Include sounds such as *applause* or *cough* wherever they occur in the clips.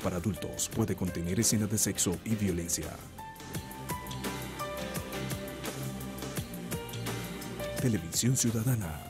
para adultos. Puede contener escenas de sexo y violencia. Televisión Ciudadana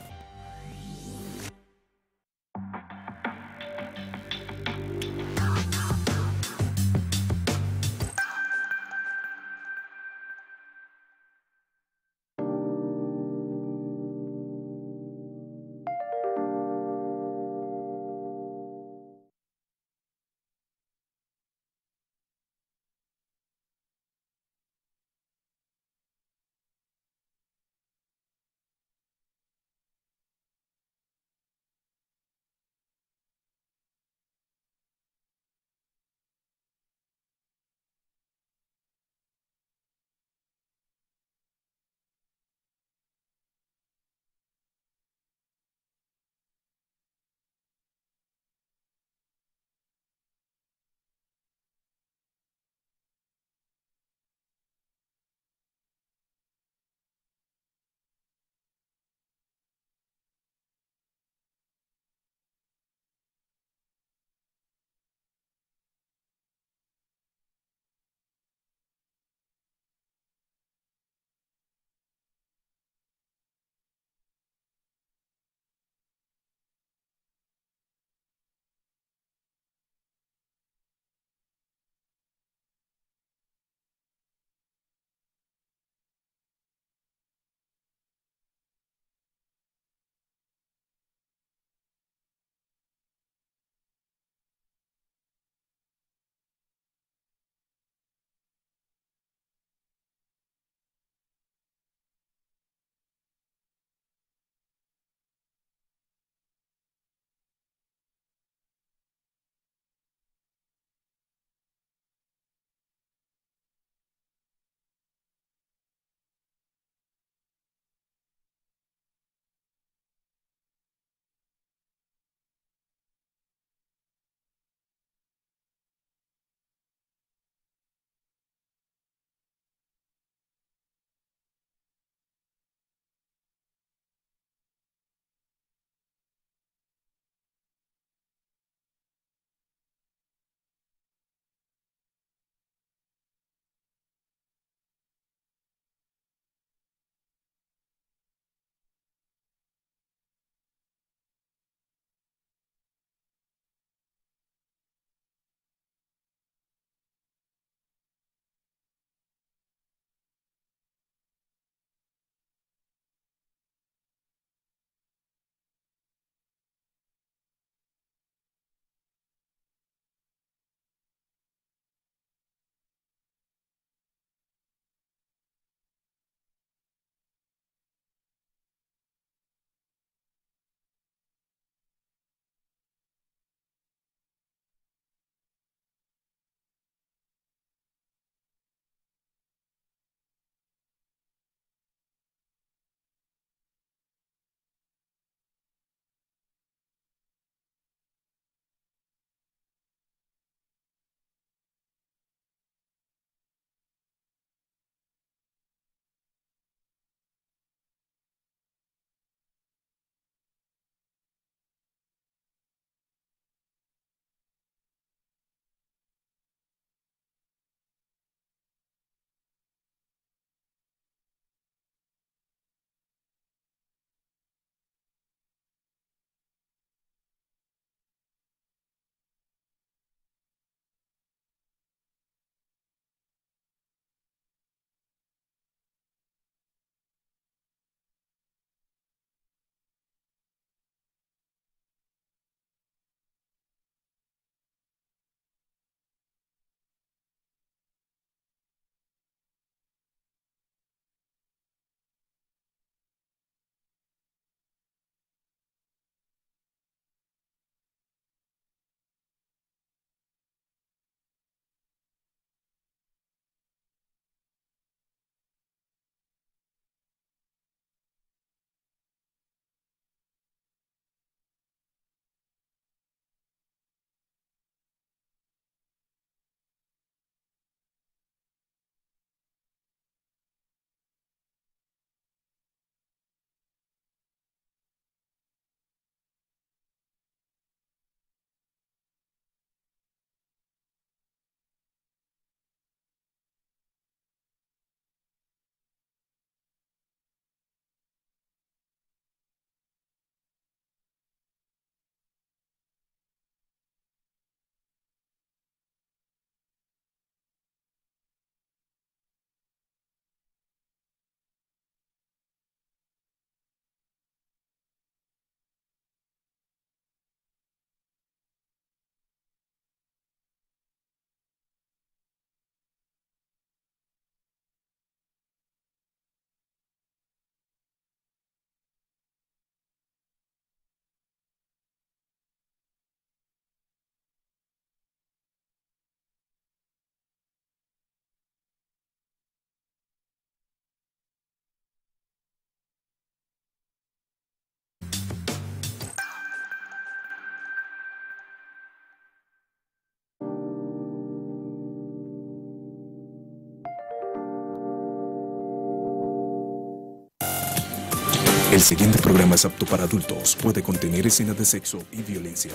El siguiente programa es apto para adultos. Puede contener escenas de sexo y violencia.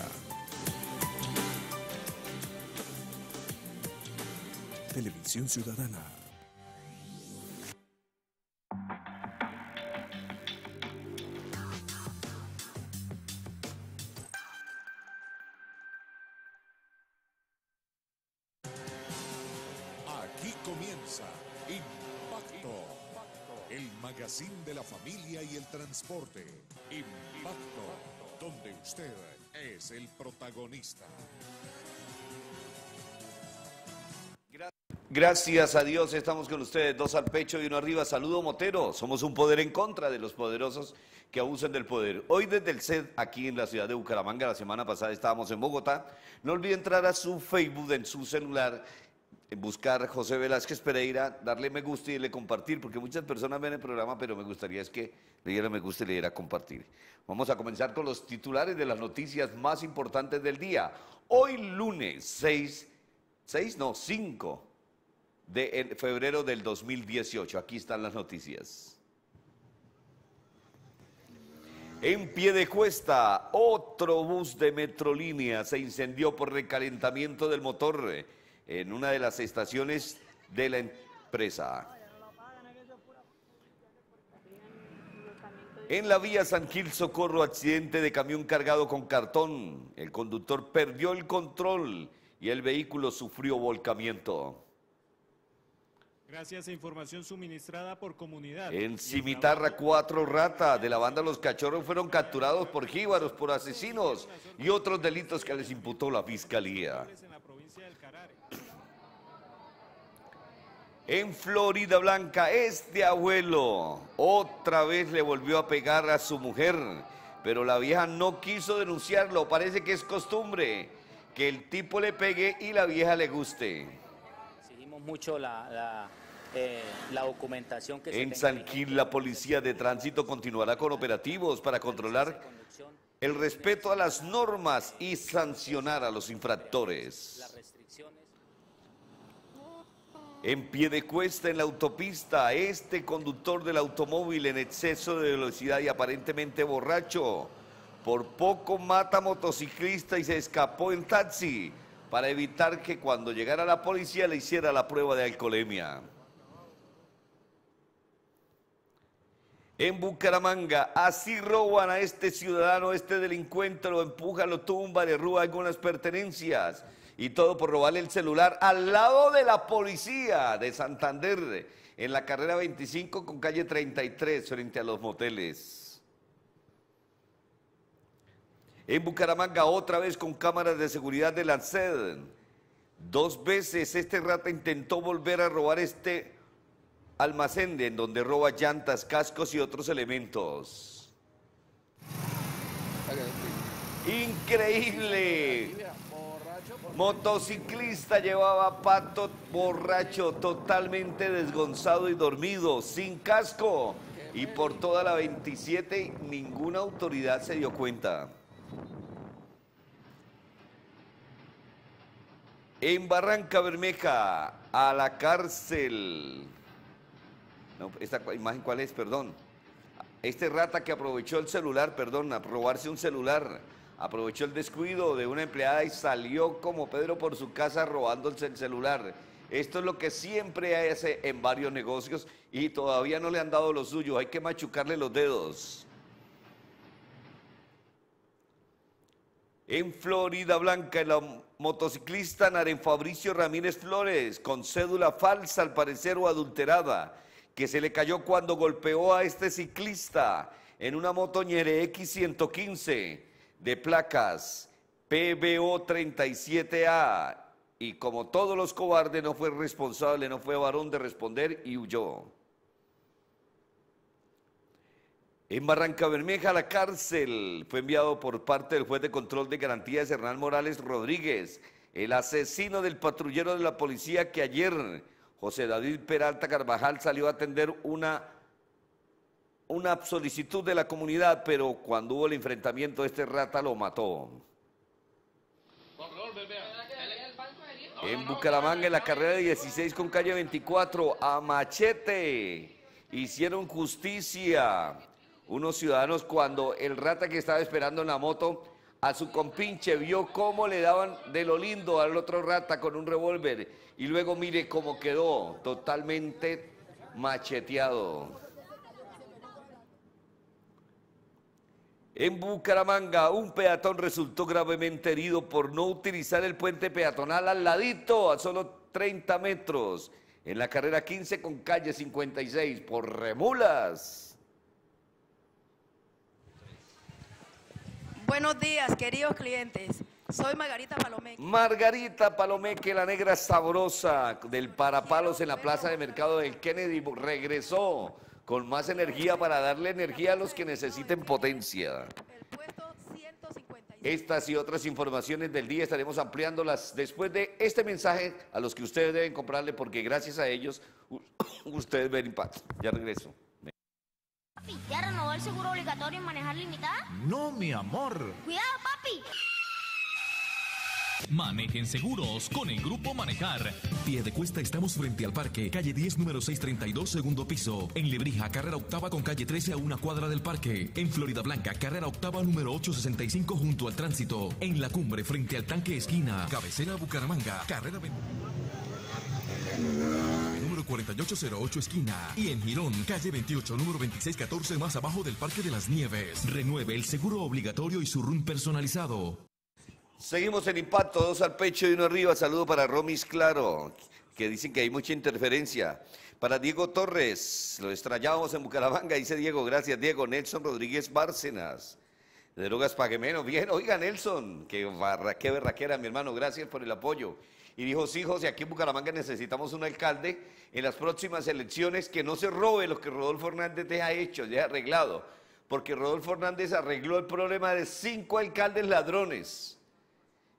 Televisión Ciudadana. Gracias a Dios, estamos con ustedes, dos al pecho y uno arriba. Saludo Motero, somos un poder en contra de los poderosos que abusan del poder. Hoy desde el SED, aquí en la ciudad de Bucaramanga, la semana pasada estábamos en Bogotá. No olvide entrar a su Facebook en su celular buscar José Velázquez Pereira, darle me gusta y le compartir, porque muchas personas ven el programa, pero me gustaría es que le diera me gusta y le diera compartir. Vamos a comenzar con los titulares de las noticias más importantes del día. Hoy lunes 6, 6 no, 5 de febrero del 2018. Aquí están las noticias. En pie de cuesta, otro bus de Metrolínea se incendió por recalentamiento del motor en una de las estaciones de la empresa. En la vía San Gil Socorro, accidente de camión cargado con cartón. El conductor perdió el control y el vehículo sufrió volcamiento. Gracias a información suministrada por comunidad. En Cimitarra, cuatro ratas de la banda Los Cachorros fueron capturados por jíbaros, por asesinos y otros delitos que les imputó la fiscalía. En Florida Blanca, este abuelo otra vez le volvió a pegar a su mujer, pero la vieja no quiso denunciarlo. Parece que es costumbre que el tipo le pegue y la vieja le guste. Seguimos mucho la, la eh, documentación que En Sanquil, la policía de tránsito continuará con operativos para controlar el respeto a las normas y sancionar a los infractores. En pie de cuesta en la autopista, este conductor del automóvil en exceso de velocidad y aparentemente borracho, por poco mata motociclista y se escapó en taxi para evitar que cuando llegara la policía le hiciera la prueba de alcoholemia. En Bucaramanga, así roban a este ciudadano, este delincuente, lo empuja, lo tumba, le rúa algunas pertenencias y todo por robarle el celular al lado de la policía de Santander, en la carrera 25 con calle 33, frente a los moteles. En Bucaramanga, otra vez con cámaras de seguridad de la SED. Dos veces este rata intentó volver a robar este almacén en donde roba llantas, cascos y otros elementos. Increíble. Motociclista llevaba pato borracho, totalmente desgonzado y dormido, sin casco. Y por toda la 27 ninguna autoridad se dio cuenta. En Barranca Bermeja, a la cárcel. esta imagen cuál es, perdón. Este rata que aprovechó el celular, perdón, a robarse un celular aprovechó el descuido de una empleada y salió como Pedro por su casa robándose el celular. Esto es lo que siempre hace en varios negocios y todavía no le han dado lo suyo. Hay que machucarle los dedos. En Florida Blanca, el motociclista Naren Fabricio Ramírez Flores, con cédula falsa al parecer o adulterada, que se le cayó cuando golpeó a este ciclista en una moto X 115 de placas PBO 37A y como todos los cobardes no fue responsable, no fue varón de responder y huyó. En Barranca Bermeja, la cárcel fue enviado por parte del juez de control de garantías Hernán Morales Rodríguez, el asesino del patrullero de la policía que ayer José David Peralta Carvajal salió a atender una una solicitud de la comunidad, pero cuando hubo el enfrentamiento, este rata lo mató. En Bucaramanga, en la carrera 16 con calle 24, a machete, hicieron justicia unos ciudadanos cuando el rata que estaba esperando en la moto a su compinche vio cómo le daban de lo lindo al otro rata con un revólver y luego mire cómo quedó totalmente macheteado. En Bucaramanga, un peatón resultó gravemente herido por no utilizar el puente peatonal al ladito, a solo 30 metros, en la carrera 15 con calle 56, por Remulas. Buenos días, queridos clientes. Soy Margarita Palomeque. Margarita Palomeque, la negra sabrosa del Parapalos en la plaza de mercado del Kennedy, regresó con más energía para darle energía a los que necesiten potencia. Estas y otras informaciones del día estaremos ampliándolas después de este mensaje a los que ustedes deben comprarle porque gracias a ellos *coughs* ustedes ven impacto. Ya regreso. ¿Ya renovó el seguro obligatorio y manejar limitada? No, mi amor. Cuidado, papi. Manejen seguros con el Grupo Manejar. Pie de Cuesta, estamos frente al parque, calle 10, número 632, segundo piso. En Lebrija, carrera octava con calle 13 a una cuadra del parque. En Florida Blanca, carrera octava número 865 junto al tránsito. En La Cumbre, frente al tanque esquina, cabecera Bucaramanga, carrera número 4808 esquina y en Girón, calle 28, número 2614 más abajo del Parque de las Nieves. Renueve el seguro obligatorio y su RUN personalizado. Seguimos en impacto, dos al pecho y uno arriba. Saludo para Romis Claro, que dicen que hay mucha interferencia. Para Diego Torres, lo extrañábamos en Bucaramanga, dice Diego, gracias Diego. Nelson Rodríguez Bárcenas, de drogas pague Bien, oiga Nelson, que barra, qué berraquera, mi hermano, gracias por el apoyo. Y dijo, sí, José, aquí en Bucaramanga necesitamos un alcalde en las próximas elecciones que no se robe lo que Rodolfo Hernández deja hecho, ya arreglado. Porque Rodolfo Hernández arregló el problema de cinco alcaldes ladrones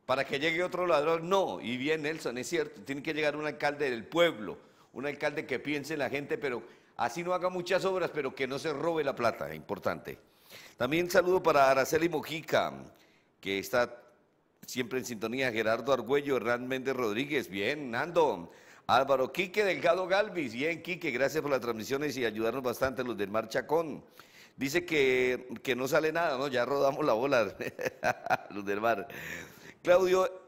para que llegue otro ladrón. No, y bien Nelson, es cierto, tiene que llegar un alcalde del pueblo, un alcalde que piense en la gente, pero así no haga muchas obras, pero que no se robe la plata, importante. También saludo para Araceli Mojica, que está siempre en sintonía, Gerardo Argüello, Hernán Méndez Rodríguez, bien, Nando. Álvaro Quique Delgado Galvis, bien Quique, gracias por las transmisiones y ayudarnos bastante los del Mar Chacón. Dice que, que no sale nada, ¿no? Ya rodamos la bola, *laughs* los del mar.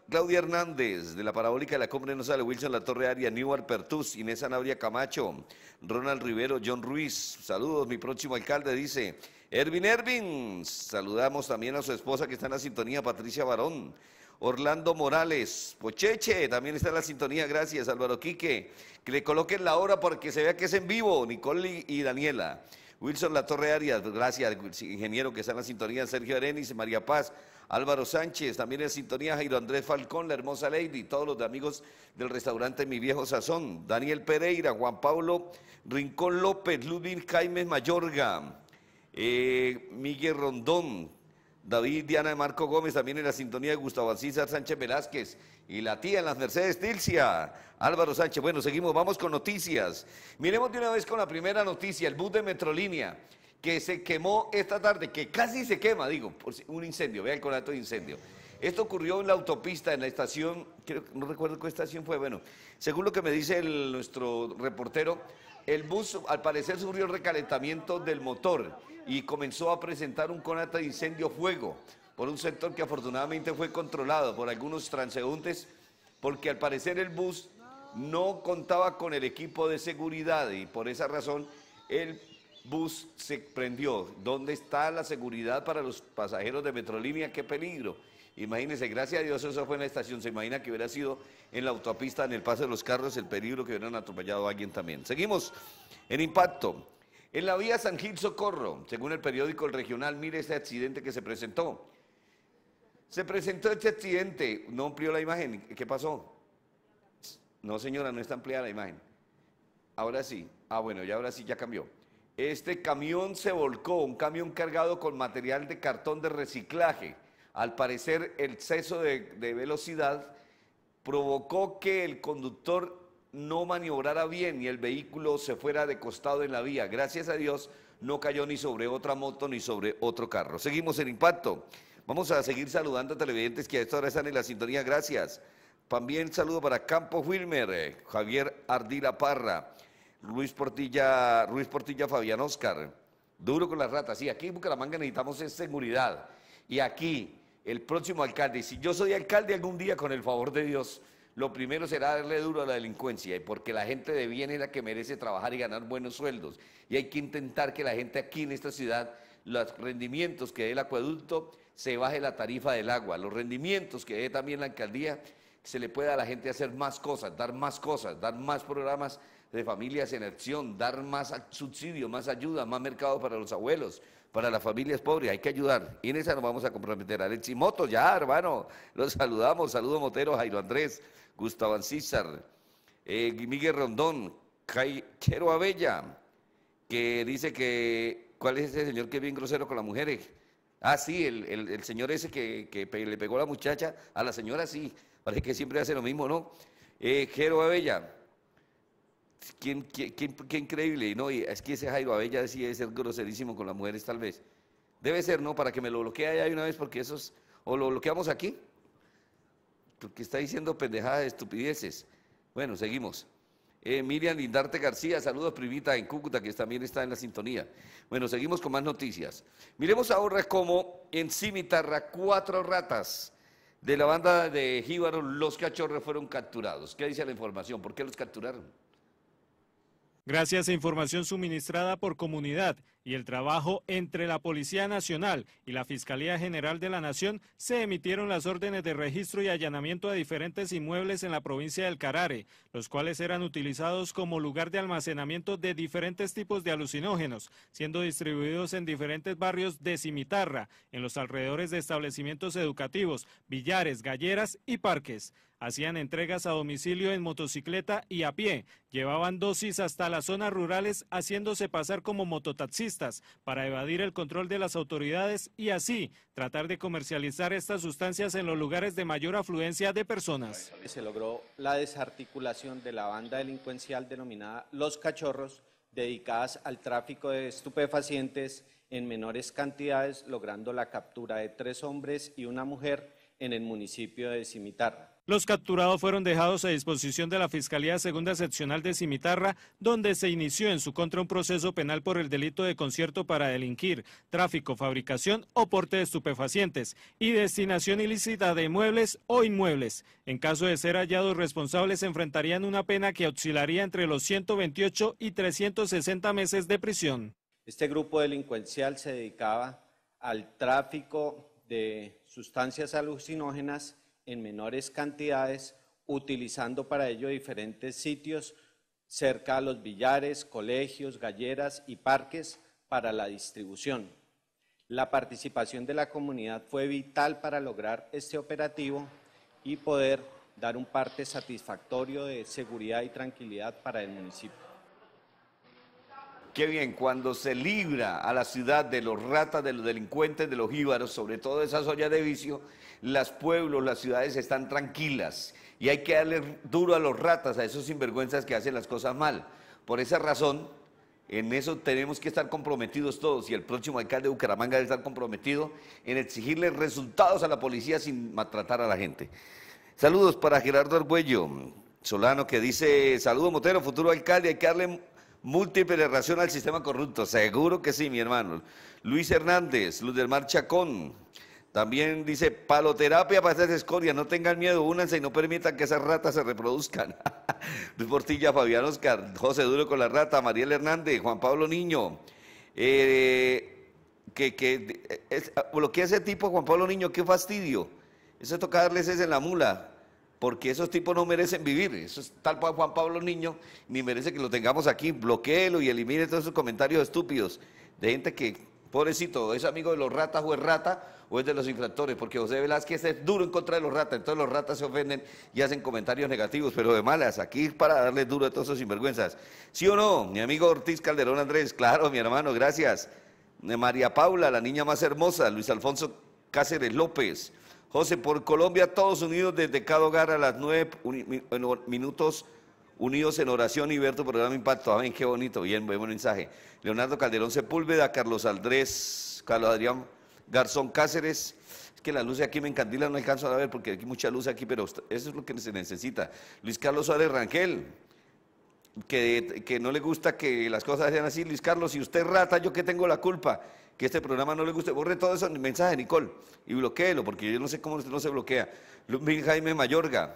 Claudia Hernández, de la Parabólica de la Cumbre sale. Wilson La Torre Aria, Newark Pertus, Inés Anabria Camacho, Ronald Rivero, John Ruiz, saludos, mi próximo alcalde dice, Ervin Ervin, saludamos también a su esposa que está en la sintonía, Patricia Barón, Orlando Morales, Pocheche, también está en la sintonía, gracias, Álvaro Quique, que le coloquen la hora porque se vea que es en vivo, Nicole y Daniela. Wilson La Torre Arias, gracias, ingeniero que está en la sintonía, Sergio Arenis, María Paz, Álvaro Sánchez, también en sintonía, Jairo Andrés Falcón, la hermosa Lady, todos los amigos del restaurante Mi Viejo Sazón, Daniel Pereira, Juan Pablo Rincón López, Ludwig Jaime Mayorga, eh, Miguel Rondón, David Diana de Marco Gómez, también en la sintonía de Gustavo Alcízar Sánchez Velázquez y la tía en las Mercedes Tilcia, Álvaro Sánchez. Bueno, seguimos, vamos con noticias. Miremos de una vez con la primera noticia, el bus de Metrolínea que se quemó esta tarde, que casi se quema, digo, por un incendio, vean el conato de incendio. Esto ocurrió en la autopista, en la estación, creo, no recuerdo qué estación fue, bueno, según lo que me dice nuestro reportero, el bus al parecer sufrió recalentamiento del motor y comenzó a presentar un conato de incendio fuego por un sector que afortunadamente fue controlado por algunos transeúntes, porque al parecer el bus no contaba con el equipo de seguridad y por esa razón el bus se prendió. ¿Dónde está la seguridad para los pasajeros de Metrolínea? ¡Qué peligro! Imagínense, gracias a Dios eso fue en la estación. Se imagina que hubiera sido en la autopista, en el paso de los carros, el peligro que hubieran atropellado a alguien también. Seguimos en impacto. En la vía San Gil Socorro, según el periódico El Regional, mire este accidente que se presentó. Se presentó este accidente, no amplió la imagen. ¿Qué pasó? No, señora, no está ampliada la imagen. Ahora sí. Ah, bueno, ya ahora sí ya cambió. Este camión se volcó, un camión cargado con material de cartón de reciclaje. Al parecer, el exceso de, velocidad provocó que el conductor no maniobrara bien y el vehículo se fuera de costado en la vía. Gracias a Dios no cayó ni sobre otra moto ni sobre otro carro. Seguimos en impacto. Vamos a seguir saludando a televidentes que a esta hora están en la sintonía. Gracias. También saludo para Campo Wilmer, eh, Javier Ardila Parra, Luis Portilla, Luis Portilla Fabián Oscar, duro con las ratas. Sí, aquí en Bucaramanga necesitamos seguridad. Y aquí, el próximo alcalde, si yo soy alcalde algún día, con el favor de Dios, lo primero será darle duro a la delincuencia, y porque la gente de bien es la que merece trabajar y ganar buenos sueldos. Y hay que intentar que la gente aquí en esta ciudad, los rendimientos que dé el acueducto, se baje la tarifa del agua, los rendimientos que dé también la alcaldía, se le pueda a la gente hacer más cosas, dar más cosas, dar más programas de familias en acción, dar más subsidio, más ayuda, más mercado para los abuelos, para las familias pobres, hay que ayudar. Y en esa nos vamos a comprometer. Aleximoto Moto, ya, hermano, los saludamos. Saludos Motero, Jairo Andrés, Gustavo Ancízar, eh, Miguel Rondón, Chero Abella, que dice que, ¿cuál es ese señor que es bien grosero con las mujeres? Ah, sí, el, señor ese que, le pegó a la muchacha, a la señora sí, parece que siempre hace lo mismo, ¿no? Eh, Abella, qué increíble? No, y es que ese Jairo Abella sí debe ser groserísimo con las mujeres, tal vez. Debe ser, ¿no? Para que me lo bloquee allá una vez, porque esos. O lo bloqueamos aquí. Porque está diciendo pendejadas, estupideces. Bueno, seguimos. Eh, Miriam Lindarte García, saludos primita en Cúcuta, que también está en la sintonía. Bueno, seguimos con más noticias. Miremos ahora cómo en Cimitarra cuatro ratas de la banda de Jíbaro, los cachorros fueron capturados. ¿Qué dice la información? ¿Por qué los capturaron? Gracias a información suministrada por comunidad, y el trabajo entre la Policía Nacional y la Fiscalía General de la Nación, se emitieron las órdenes de registro y allanamiento a diferentes inmuebles en la provincia del Carare, los cuales eran utilizados como lugar de almacenamiento de diferentes tipos de alucinógenos, siendo distribuidos en diferentes barrios de Cimitarra, en los alrededores de establecimientos educativos, billares, galleras y parques. Hacían entregas a domicilio en motocicleta y a pie. Llevaban dosis hasta las zonas rurales haciéndose pasar como mototaxistas para evadir el control de las autoridades y así tratar de comercializar estas sustancias en los lugares de mayor afluencia de personas. Se logró la desarticulación de la banda delincuencial denominada Los Cachorros, dedicadas al tráfico de estupefacientes en menores cantidades, logrando la captura de tres hombres y una mujer en el municipio de Cimitarra. Los capturados fueron dejados a disposición de la Fiscalía Segunda Seccional de Cimitarra, donde se inició en su contra un proceso penal por el delito de concierto para delinquir, tráfico, fabricación o porte de estupefacientes y destinación ilícita de muebles o inmuebles. En caso de ser hallados responsables, enfrentarían una pena que oscilaría entre los 128 y 360 meses de prisión. Este grupo delincuencial se dedicaba al tráfico de sustancias alucinógenas en menores cantidades, utilizando para ello diferentes sitios cerca a los billares, colegios, galleras y parques para la distribución. La participación de la comunidad fue vital para lograr este operativo y poder dar un parte satisfactorio de seguridad y tranquilidad para el municipio. Qué bien, cuando se libra a la ciudad de los ratas, de los delincuentes, de los íbaros, sobre todo de esas ollas de vicio, las pueblos, las ciudades están tranquilas. Y hay que darle duro a los ratas, a esos sinvergüenzas que hacen las cosas mal. Por esa razón, en eso tenemos que estar comprometidos todos y el próximo alcalde de Bucaramanga debe estar comprometido en exigirle resultados a la policía sin maltratar a la gente. Saludos para Gerardo Argüello Solano que dice, saludo Motero, futuro alcalde, hay que darle múltiple ración al sistema corrupto. Seguro que sí, mi hermano. Luis Hernández, Luz del Mar Chacón. También dice, paloterapia para esas escoria, no tengan miedo, únanse y no permitan que esas ratas se reproduzcan. *laughs* Luis Portilla, Fabián Oscar, José Duro con la rata, Mariel Hernández, Juan Pablo Niño. Eh, que, que bloquea ese tipo, Juan Pablo Niño, qué fastidio. Eso toca darles es en la mula porque esos tipos no merecen vivir. Eso es tal cual Juan Pablo Niño, ni merece que lo tengamos aquí. Bloquéelo y elimine todos esos comentarios estúpidos de gente que, pobrecito, es amigo de los ratas o es rata o es de los infractores, porque José Velázquez es duro en contra de los ratas, entonces los ratas se ofenden y hacen comentarios negativos, pero de malas, aquí es para darle duro a todos esos sinvergüenzas. ¿Sí o no? Mi amigo Ortiz Calderón Andrés, claro, mi hermano, gracias. María Paula, la niña más hermosa, Luis Alfonso Cáceres López. José, por Colombia, todos unidos desde cada hogar a las nueve minutos, unidos en oración y programa Impacto. Amén, qué bonito, bien, buen mensaje. Leonardo Calderón Sepúlveda, Carlos Aldrés, Carlos Adrián Garzón Cáceres. Es que la luz aquí me encandila, no alcanzo a ver porque hay mucha luz aquí, pero eso es lo que se necesita. Luis Carlos Suárez Rangel, que, que no le gusta que las cosas sean así. Luis Carlos, si usted rata, yo qué tengo la culpa que este programa no le guste, borre todo eso mensaje, Nicole, y bloqueelo, porque yo no sé cómo no se bloquea. Luis Jaime Mayorga,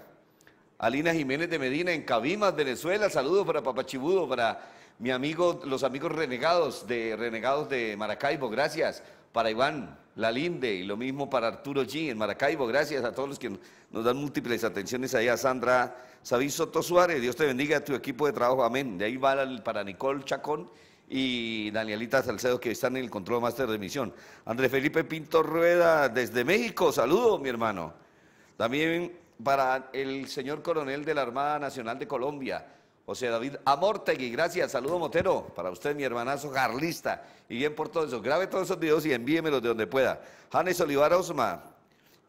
Alina Jiménez de Medina, en Cabimas, Venezuela, saludos para Papachibudo, para mi amigo, los amigos renegados de, renegados de Maracaibo, gracias, para Iván Lalinde, y lo mismo para Arturo G. en Maracaibo, gracias a todos los que nos dan múltiples atenciones ahí a Sandra Sabiso Soto Suárez, Dios te bendiga, a tu equipo de trabajo, amén. De ahí va para Nicole Chacón y Danielita Salcedo, que están en el control máster de misión. Andrés Felipe Pinto Rueda, desde México, saludo, mi hermano. También para el señor coronel de la Armada Nacional de Colombia, José David Amortegui, gracias, saludo Motero, para usted, mi hermanazo garlista, y bien por todo eso. Grabe todos esos videos y envíemelos de donde pueda. Janes Olivar Osma,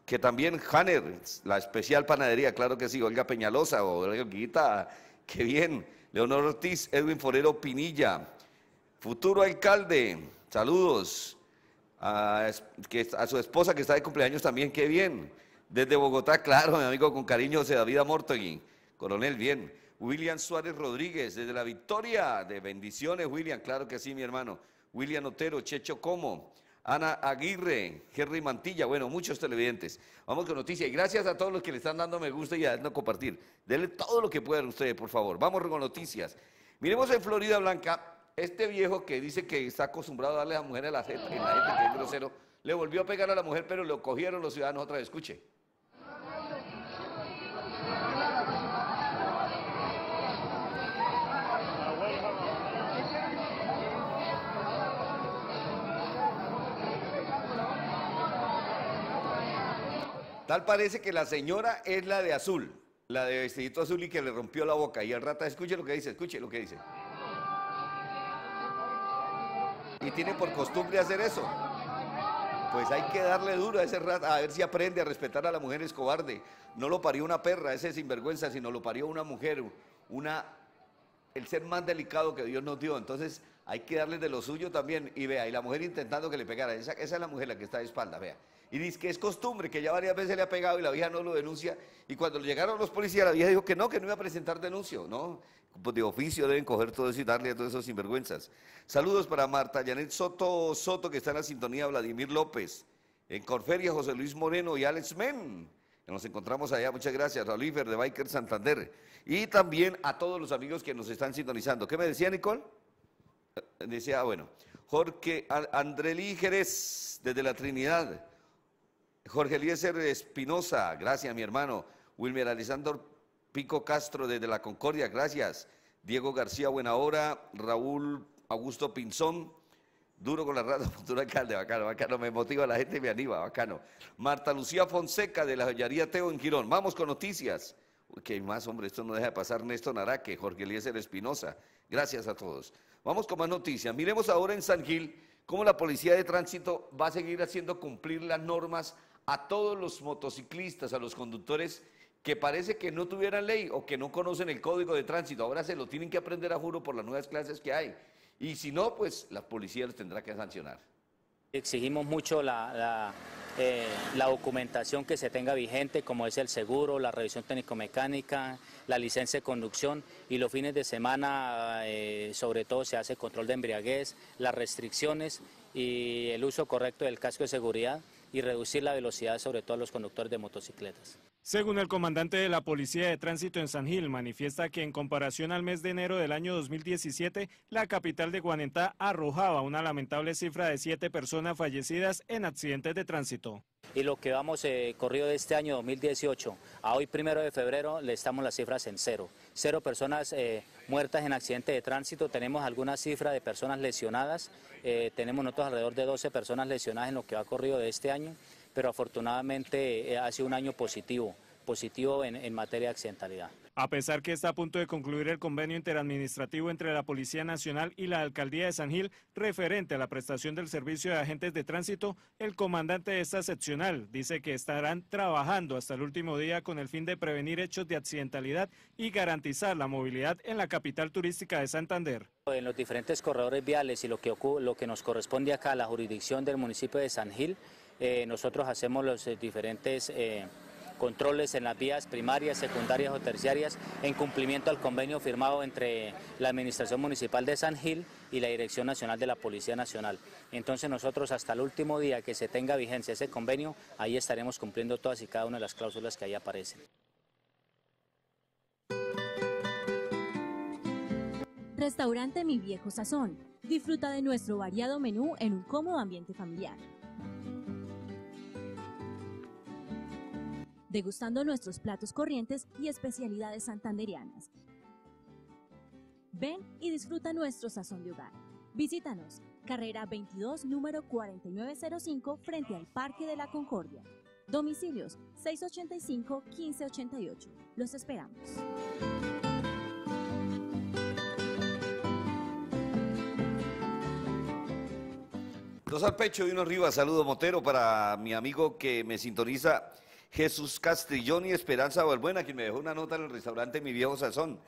que también Hanner, la especial panadería, claro que sí, Olga Peñalosa, o Olga Guita, qué bien. Leonor Ortiz, Edwin Forero Pinilla, Futuro alcalde, saludos. A, su esposa que está de cumpleaños también, qué bien. Desde Bogotá, claro, mi amigo con cariño José David Mortogui. Coronel, bien. William Suárez Rodríguez, desde la Victoria, de bendiciones, William, claro que sí, mi hermano. William Otero, Checho Como, Ana Aguirre, Jerry Mantilla, bueno, muchos televidentes. Vamos con noticias y gracias a todos los que le están dando me gusta y a no compartir. Denle todo lo que puedan ustedes, por favor. Vamos con noticias. Miremos en Florida Blanca, este viejo que dice que está acostumbrado a darle a mujeres la gente, a la gente que es grosero, le volvió a pegar a la mujer, pero lo cogieron los ciudadanos otra vez. Escuche. Tal parece que la señora es la de azul, la de vestidito azul y que le rompió la boca. Y al rata, escuche lo que dice, escuche lo que dice y tiene por costumbre hacer eso. Pues hay que darle duro a ese rato, a ver si aprende a respetar a la mujer es cobarde. No lo parió una perra, ese es sinvergüenza, sino lo parió una mujer, una el ser más delicado que Dios nos dio. Entonces hay que darle de lo suyo también. Y vea, y la mujer intentando que le pegara. Esa, esa es la mujer la que está de espalda, vea. Y dice que es costumbre, que ya varias veces le ha pegado y la vieja no lo denuncia. Y cuando llegaron los policías, la vieja dijo que no, que no iba a presentar denuncio, ¿no? Pues de oficio deben coger todo eso y darle a todos esos sinvergüenzas. Saludos para Marta Janet Soto Soto, que está en la sintonía, Vladimir López, en Corferia, José Luis Moreno y Alex Men. Nos encontramos allá, muchas gracias, a de Biker Santander. Y también a todos los amigos que nos están sintonizando. ¿Qué me decía Nicole? Eh, decía, ah, bueno, Jorge Andrelí Jerez, desde la Trinidad. Jorge Eliezer Espinosa, gracias mi hermano. Wilmer Alessandro Pico Castro desde la Concordia, gracias. Diego García hora. Raúl Augusto Pinzón, duro con la rata *laughs* futuro alcalde, bacano, bacano, me motiva la gente, y me anima, bacano. Marta Lucía Fonseca de la joyería Teo en Girón, vamos con noticias. Que más, hombre, esto no deja de pasar. Néstor Naraque, Jorge Eliezer Espinosa, gracias a todos. Vamos con más noticias. Miremos ahora en San Gil cómo la Policía de Tránsito va a seguir haciendo cumplir las normas a todos los motociclistas, a los conductores que parece que no tuvieran ley o que no conocen el código de tránsito. Ahora se lo tienen que aprender a juro por las nuevas clases que hay. Y si no, pues la policía los tendrá que sancionar. Exigimos mucho la, eh, documentación que se tenga vigente, como es el seguro, la revisión técnico-mecánica, la licencia de conducción y los fines de semana eh, sobre todo se hace control de embriaguez, las restricciones y el uso correcto del casco de seguridad y reducir la velocidad sobre todo a los conductores de motocicletas. Según el comandante de la Policía de Tránsito en San Gil, manifiesta que en comparación al mes de enero del año 2017, la capital de Guanentá arrojaba una lamentable cifra de siete personas fallecidas en accidentes de tránsito. Y lo que vamos eh, corrido de este año 2018 a hoy primero de febrero le estamos las cifras en cero. Cero personas eh, muertas en accidentes de tránsito, tenemos alguna cifra de personas lesionadas, eh, tenemos nosotros alrededor de 12 personas lesionadas en lo que va corrido de este año pero afortunadamente eh, ha sido un año positivo positivo en, materia de accidentalidad. A pesar que está a punto de concluir el convenio interadministrativo entre la Policía Nacional y la Alcaldía de San Gil referente a la prestación del servicio de agentes de tránsito, el comandante de esta seccional dice que estarán trabajando hasta el último día con el fin de prevenir hechos de accidentalidad y garantizar la movilidad en la capital turística de Santander. En los diferentes corredores viales y lo que, lo que nos corresponde acá a la jurisdicción del municipio de San Gil, eh, nosotros hacemos los eh, diferentes eh, controles en las vías primarias, secundarias o terciarias en cumplimiento al convenio firmado entre la Administración Municipal de San Gil y la Dirección Nacional de la Policía Nacional. Entonces nosotros hasta el último día que se tenga vigencia ese convenio, ahí estaremos cumpliendo todas y cada una de las cláusulas que ahí aparecen. Restaurante Mi Viejo Sazón. Disfruta de nuestro variado menú en un cómodo ambiente familiar. degustando nuestros platos corrientes y especialidades santandereanas. Ven y disfruta nuestro sazón de hogar. Visítanos, carrera 22, número 4905, frente al Parque de la Concordia. Domicilios 685-1588. Los esperamos. Dos al pecho y uno arriba. Saludo Motero para mi amigo que me sintoniza Jesús Castrillón y Esperanza Valbuena, quien me dejó una nota en el restaurante Mi Viejo Sazón.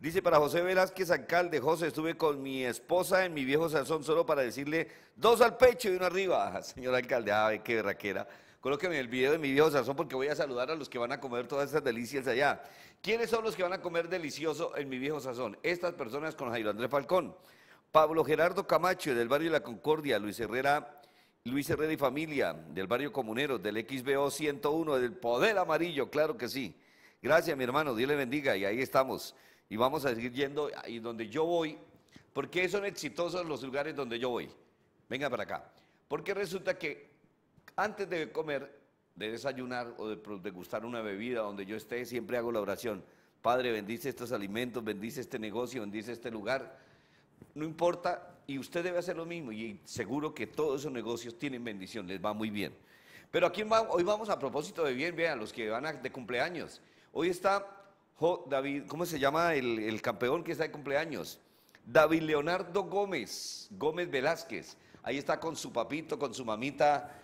Dice para José Velázquez Alcalde, José, estuve con mi esposa en mi viejo sazón solo para decirle dos al pecho y uno arriba. *laughs* Ah, señor alcalde, ay, ah, qué raquera. Colóqueme el video de mi viejo sazón porque voy a saludar a los que van a comer todas estas delicias allá. ¿Quiénes son los que van a comer delicioso en mi viejo sazón? Estas personas con Jairo Andrés Falcón, Pablo Gerardo Camacho del barrio La Concordia, Luis Herrera Luis Herrera y familia del barrio comunero, del XBO 101, del Poder Amarillo, claro que sí. Gracias, mi hermano, Dios le bendiga y ahí estamos. Y vamos a seguir yendo Y donde yo voy. porque son exitosos los lugares donde yo voy? Venga para acá. Porque resulta que antes de comer, de desayunar o de degustar una bebida donde yo esté, siempre hago la oración. Padre, bendice estos alimentos, bendice este negocio, bendice este lugar. No importa y usted debe hacer lo mismo y seguro que todos esos negocios tienen bendición, les va muy bien. Pero aquí hoy vamos a propósito de bien, vean, los que van de cumpleaños. Hoy está David, ¿cómo se llama el, campeón que está de cumpleaños? David Leonardo Gómez, Gómez Velázquez. Ahí está con su papito, con su mamita,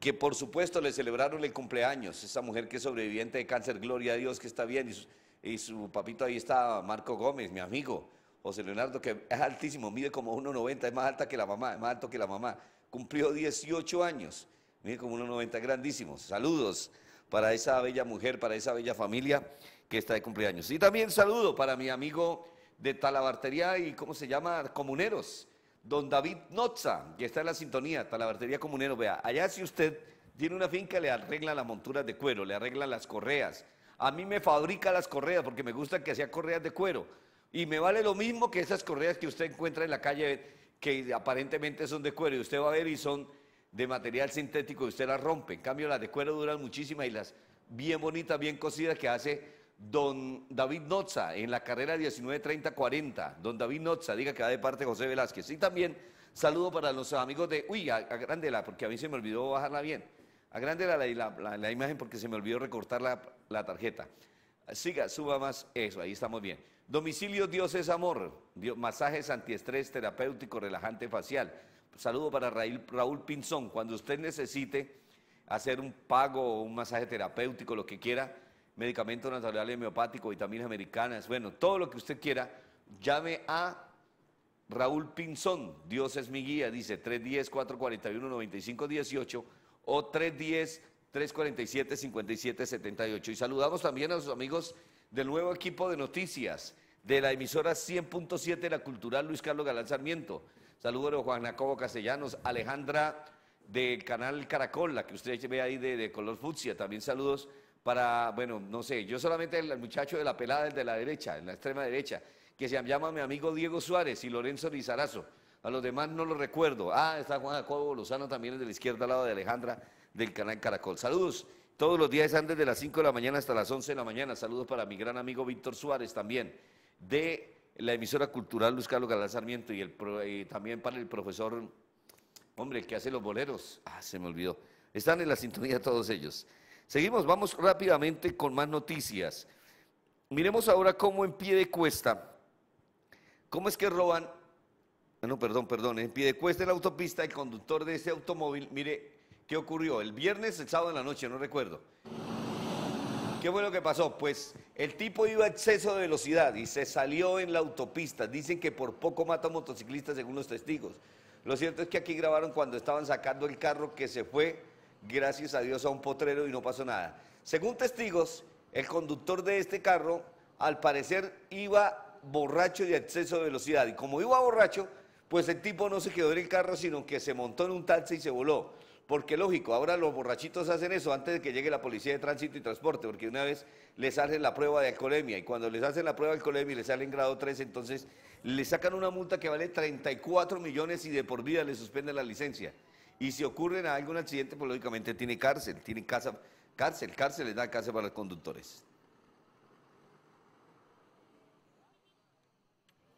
que por supuesto le celebraron el cumpleaños. Esa mujer que es sobreviviente de cáncer, gloria a Dios que está bien. su, y su papito ahí está, Marco Gómez, mi amigo. José Leonardo, que es altísimo, mide como 1,90, es más alta que la mamá, es más alto que la mamá. Cumplió 18 años, mide como 1,90, grandísimo. Saludos para esa bella mujer, para esa bella familia que está de cumpleaños. Y también saludo para mi amigo de Talabartería y, ¿cómo se llama? Comuneros, don David Noza, que está en la sintonía, Talabartería Comuneros. Vea, allá si usted tiene una finca, le arregla las monturas de cuero, le arregla las correas. A mí me fabrica las correas porque me gusta que sea correas de cuero y me vale lo mismo que esas correas que usted encuentra en la calle, que aparentemente son de cuero, y usted va a ver y son de material sintético y usted las rompe. En cambio, las de cuero duran muchísimas y las bien bonitas, bien cosidas que hace don David Noza en la carrera 19-30-40. Don David Noza, diga que va de parte de José Velázquez. Y también saludo para los amigos de... Uy, agrándela, porque a mí se me olvidó bajarla bien. Agrándela la, imagen porque se me olvidó recortar la tarjeta. Siga, suba más eso, ahí estamos bien. Domicilio Dios es amor. masajes antiestrés, terapéutico, relajante facial. Saludo para Raúl Pinzón. Cuando usted necesite hacer un pago, o un masaje terapéutico, lo que quiera, medicamentos naturales homeopático, vitaminas americanas, bueno, todo lo que usted quiera, llame a Raúl Pinzón. Dios es mi guía, dice 310-441-9518 o 310-347-5778. Y saludamos también a sus amigos del nuevo equipo de noticias de la emisora 100.7 La Cultural Luis Carlos Galán Sarmiento. Saludos a Juan Jacobo Castellanos, Alejandra del canal Caracol, la que usted ve ahí de, color fucsia. También saludos para, bueno, no sé, yo solamente el muchacho de la pelada, el de la derecha, en la extrema derecha, que se llama mi amigo Diego Suárez y Lorenzo Rizarazo. A los demás no los recuerdo. Ah, está Juan Jacobo Lozano también, es de la izquierda al lado de Alejandra del canal Caracol. Saludos. Todos los días están desde las 5 de la mañana hasta las 11 de la mañana. Saludos para mi gran amigo Víctor Suárez también, de la emisora cultural Luz Carlos Galán Sarmiento y, el también para el profesor, hombre, que hace los boleros. Ah, se me olvidó. Están en la sintonía todos ellos. Seguimos, vamos rápidamente con más noticias. Miremos ahora cómo en pie de cuesta, cómo es que roban, no, perdón, perdón, en pie de cuesta en la autopista, el conductor de ese automóvil, mire, ¿Qué ocurrió? El viernes, el sábado en la noche, no recuerdo. ¿Qué fue lo que pasó? Pues el tipo iba a exceso de velocidad y se salió en la autopista. Dicen que por poco mata a motociclistas según los testigos. Lo cierto es que aquí grabaron cuando estaban sacando el carro que se fue, gracias a Dios, a un potrero y no pasó nada. Según testigos, el conductor de este carro, al parecer, iba borracho de exceso de velocidad. Y como iba borracho, pues el tipo no se quedó en el carro, sino que se montó en un taxi y se voló. Porque lógico, ahora los borrachitos hacen eso antes de que llegue la policía de tránsito y transporte, porque una vez les hacen la prueba de alcoholemia y cuando les hacen la prueba de alcoholemia y les salen grado 3, entonces les sacan una multa que vale 34 millones y de por vida les suspenden la licencia. Y si ocurren algún accidente, pues lógicamente tiene cárcel, tiene casa, cárcel, cárcel les da cárcel para los conductores.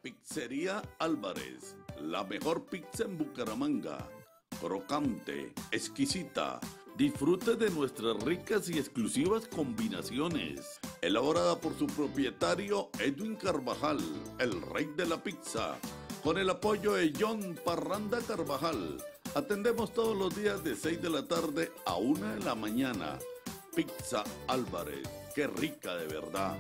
Pizzería Álvarez, la mejor pizza en Bucaramanga crocante, exquisita. Disfrute de nuestras ricas y exclusivas combinaciones. Elaborada por su propietario Edwin Carvajal, el rey de la pizza. Con el apoyo de John Parranda Carvajal. Atendemos todos los días de 6 de la tarde a 1 de la mañana. Pizza Álvarez. Qué rica de verdad.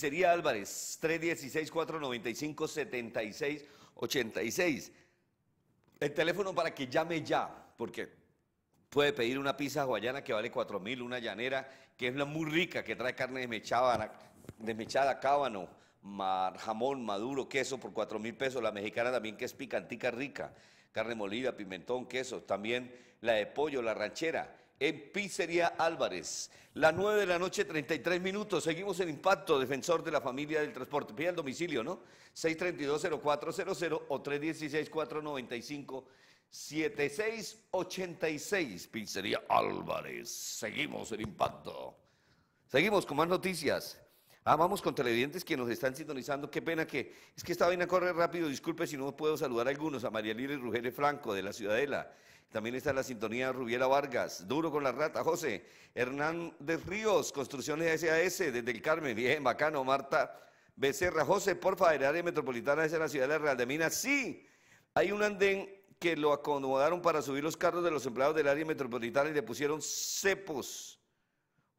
Sería Álvarez, 316-495-7686. El teléfono para que llame ya, porque puede pedir una pizza guayana que vale 4 mil, una llanera que es una muy rica, que trae carne desmechada, cábano, jamón, maduro, queso por 4 mil pesos. La mexicana también que es picantica rica, carne molida, pimentón, queso. También la de pollo, la ranchera en Pizzería Álvarez. Las 9 de la noche, 33 minutos. Seguimos el Impacto, defensor de la familia del transporte. Pide al domicilio, ¿no? 632-0400 o 316-495-7686. Pizzería Álvarez. Seguimos el Impacto. Seguimos con más noticias. Ah, vamos con televidentes que nos están sintonizando. Qué pena que. Es que esta vaina corre rápido. Disculpe si no puedo saludar a algunos. A María y Rugeles Franco de la Ciudadela. También está la sintonía Rubiela Vargas, Duro con la Rata, José, Hernández Ríos, Construcciones SAS, desde el Carmen, bien, bacano, Marta Becerra, José, porfa, el área metropolitana, es en la ciudad de Real de Minas, sí, hay un andén que lo acomodaron para subir los carros de los empleados del área metropolitana y le pusieron cepos.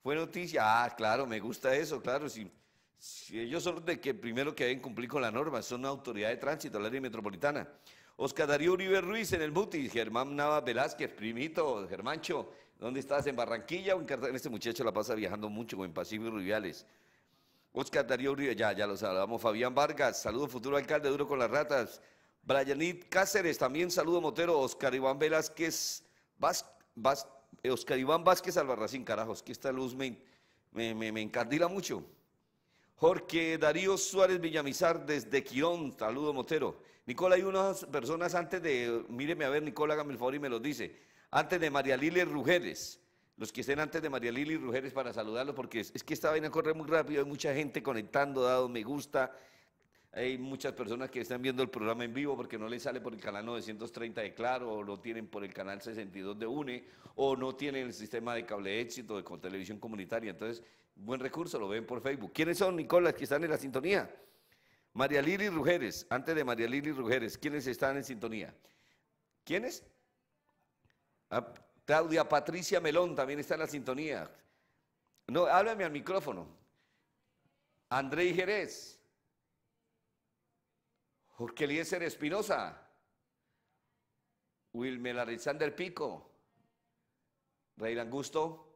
Fue noticia, ah, claro, me gusta eso, claro, Si ellos son de que primero que deben cumplir con la norma, son una autoridad de tránsito, del área metropolitana. Oscar Darío Uribe Ruiz en el Mutis, Germán Nava Velázquez, primito, Germancho, ¿dónde estás? ¿En Barranquilla o en Cartagena? Este muchacho la pasa viajando mucho con Pasivo y Rubiales. Oscar Darío Uribe, ya, ya lo saludamos. Fabián Vargas, saludo futuro alcalde duro con las ratas. Brianit Cáceres, también saludo Motero. Oscar Iván Velázquez, eh, Oscar Iván Vázquez Albarracín, carajos, que esta luz me, me, mucho. Jorge Darío Suárez Villamizar desde Quirón, saludo Motero. Nicola, hay unas personas antes de, míreme a ver, Nicola, hágame el favor y me lo dice, antes de María Lili Rujeres, los que estén antes de María Lili Rujeres para saludarlos, porque es, es que esta vaina corre muy rápido, hay mucha gente conectando, dado me gusta, hay muchas personas que están viendo el programa en vivo porque no les sale por el canal 930 de Claro, o lo tienen por el canal 62 de UNE, o no tienen el sistema de cable éxito de con televisión comunitaria. Entonces, buen recurso, lo ven por Facebook. ¿Quiénes son, Nicolás, que están en la sintonía? María Lili Rujeres, antes de María Lili Rujeres, ¿quiénes están en sintonía? ¿Quiénes? Ah, Claudia Patricia Melón también está en la sintonía. No, háblame al micrófono. André Jerez. Jorge Eliezer Espinosa, Wilmer Alexander Pico, Rey Angusto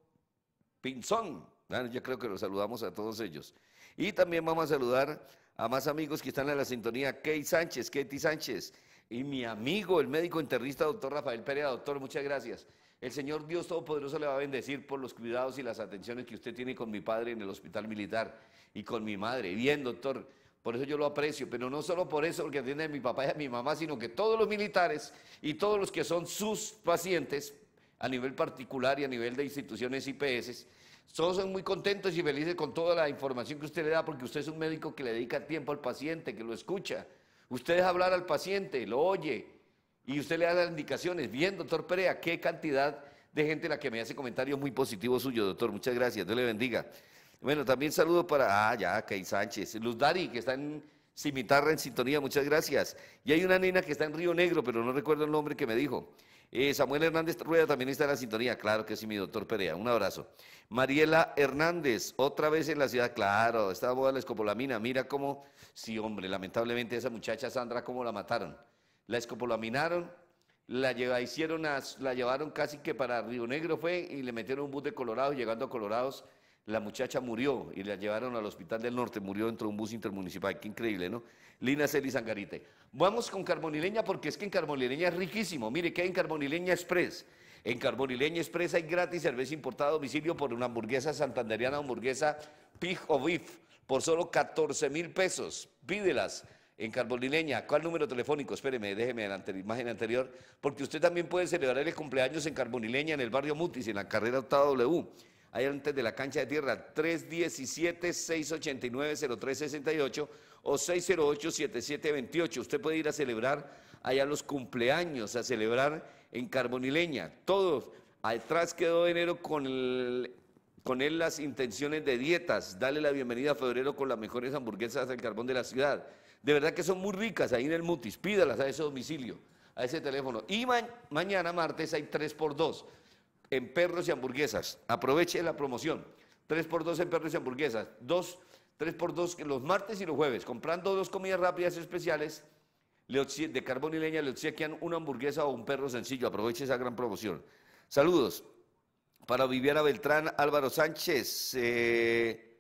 Pinzón. Yo creo que los saludamos a todos ellos. Y también vamos a saludar a más amigos que están en la sintonía, Katie Sánchez, Katie Sánchez, y mi amigo, el médico enterrista doctor Rafael Pérez, Doctor, muchas gracias. El Señor Dios Todopoderoso le va a bendecir por los cuidados y las atenciones que usted tiene con mi padre en el hospital militar y con mi madre. Bien, doctor. Por eso yo lo aprecio, pero no solo por eso, porque atiende a mi papá y a mi mamá, sino que todos los militares y todos los que son sus pacientes, a nivel particular y a nivel de instituciones IPS, todos son muy contentos y felices con toda la información que usted le da, porque usted es un médico que le dedica tiempo al paciente, que lo escucha. Usted deja hablar al paciente, lo oye, y usted le da las indicaciones. Bien, doctor Perea, qué cantidad de gente la que me hace comentarios muy positivos suyos, doctor. Muchas gracias, Dios le bendiga. Bueno, también saludo para, ah, ya, Kay Sánchez, Luz Dari, que está en Cimitarra en sintonía, muchas gracias. Y hay una nena que está en Río Negro, pero no recuerdo el nombre que me dijo. Eh, Samuel Hernández Rueda también está en la sintonía, claro que sí, mi doctor Perea, un abrazo. Mariela Hernández, otra vez en la ciudad, claro, estaba boda la escopolamina, mira cómo, sí hombre, lamentablemente esa muchacha Sandra, cómo la mataron. La escopolaminaron, la, hicieron la llevaron casi que para Río Negro fue y le metieron un bus de Colorado, llegando a Colorados la muchacha murió y la llevaron al Hospital del Norte, murió dentro de un bus intermunicipal. Qué increíble, ¿no? Lina Celi Sangarite. Vamos con Carbonileña porque es que en Carbonileña es riquísimo. Mire, ¿qué hay en Carbonileña Express. En Carbonileña Express hay gratis cerveza importada a domicilio por una hamburguesa santanderiana, hamburguesa Pig o Beef, por solo 14 mil pesos. Pídelas en Carbonileña. ¿Cuál número telefónico? Espéreme, déjeme la imagen anterior, porque usted también puede celebrar el cumpleaños en Carbonileña, en el barrio Mutis, en la carrera octava w allá antes de la cancha de tierra, 317-689-0368 o 608-7728. Usted puede ir a celebrar allá los cumpleaños, a celebrar en Carbonileña. Todos, atrás quedó enero con Con él las intenciones de dietas. Dale la bienvenida a febrero con las mejores hamburguesas del carbón de la ciudad. De verdad que son muy ricas ahí en el Mutis. Pídalas a ese domicilio, a ese teléfono. Y mañana, martes, hay 3x2 en perros y hamburguesas. Aproveche la promoción. 3x2 en perros y hamburguesas. dos, 3x2 los martes y los jueves. Comprando dos comidas rápidas especiales de carbón y leña le obsequian una hamburguesa o un perro sencillo. Aproveche esa gran promoción. Saludos para Viviana Beltrán, Álvaro Sánchez. Eh,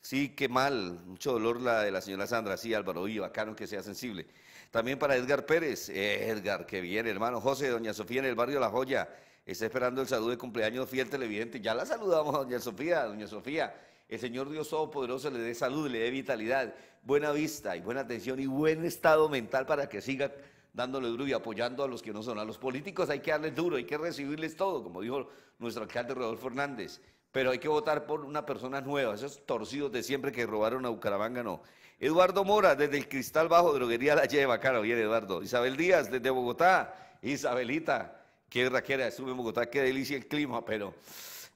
sí, qué mal. Mucho dolor la de la señora Sandra. Sí, Álvaro, y bacano que sea sensible. También para Edgar Pérez. Eh, Edgar, qué bien, hermano. José, doña Sofía en el barrio La Joya está esperando el saludo de cumpleaños fiel televidente. Ya la saludamos a doña Sofía, doña Sofía. El Señor Dios Todopoderoso le dé salud, le dé vitalidad, buena vista y buena atención y buen estado mental para que siga dándole duro y apoyando a los que no son. A los políticos hay que darles duro, hay que recibirles todo, como dijo nuestro alcalde Rodolfo Fernández. Pero hay que votar por una persona nueva, esos torcidos de siempre que robaron a Bucaramanga, no. Eduardo Mora, desde el Cristal Bajo, Droguería La Lleva, caro bien Eduardo. Isabel Díaz, desde Bogotá. Isabelita, qué raquera, estuve en Bogotá, qué delicia el clima, pero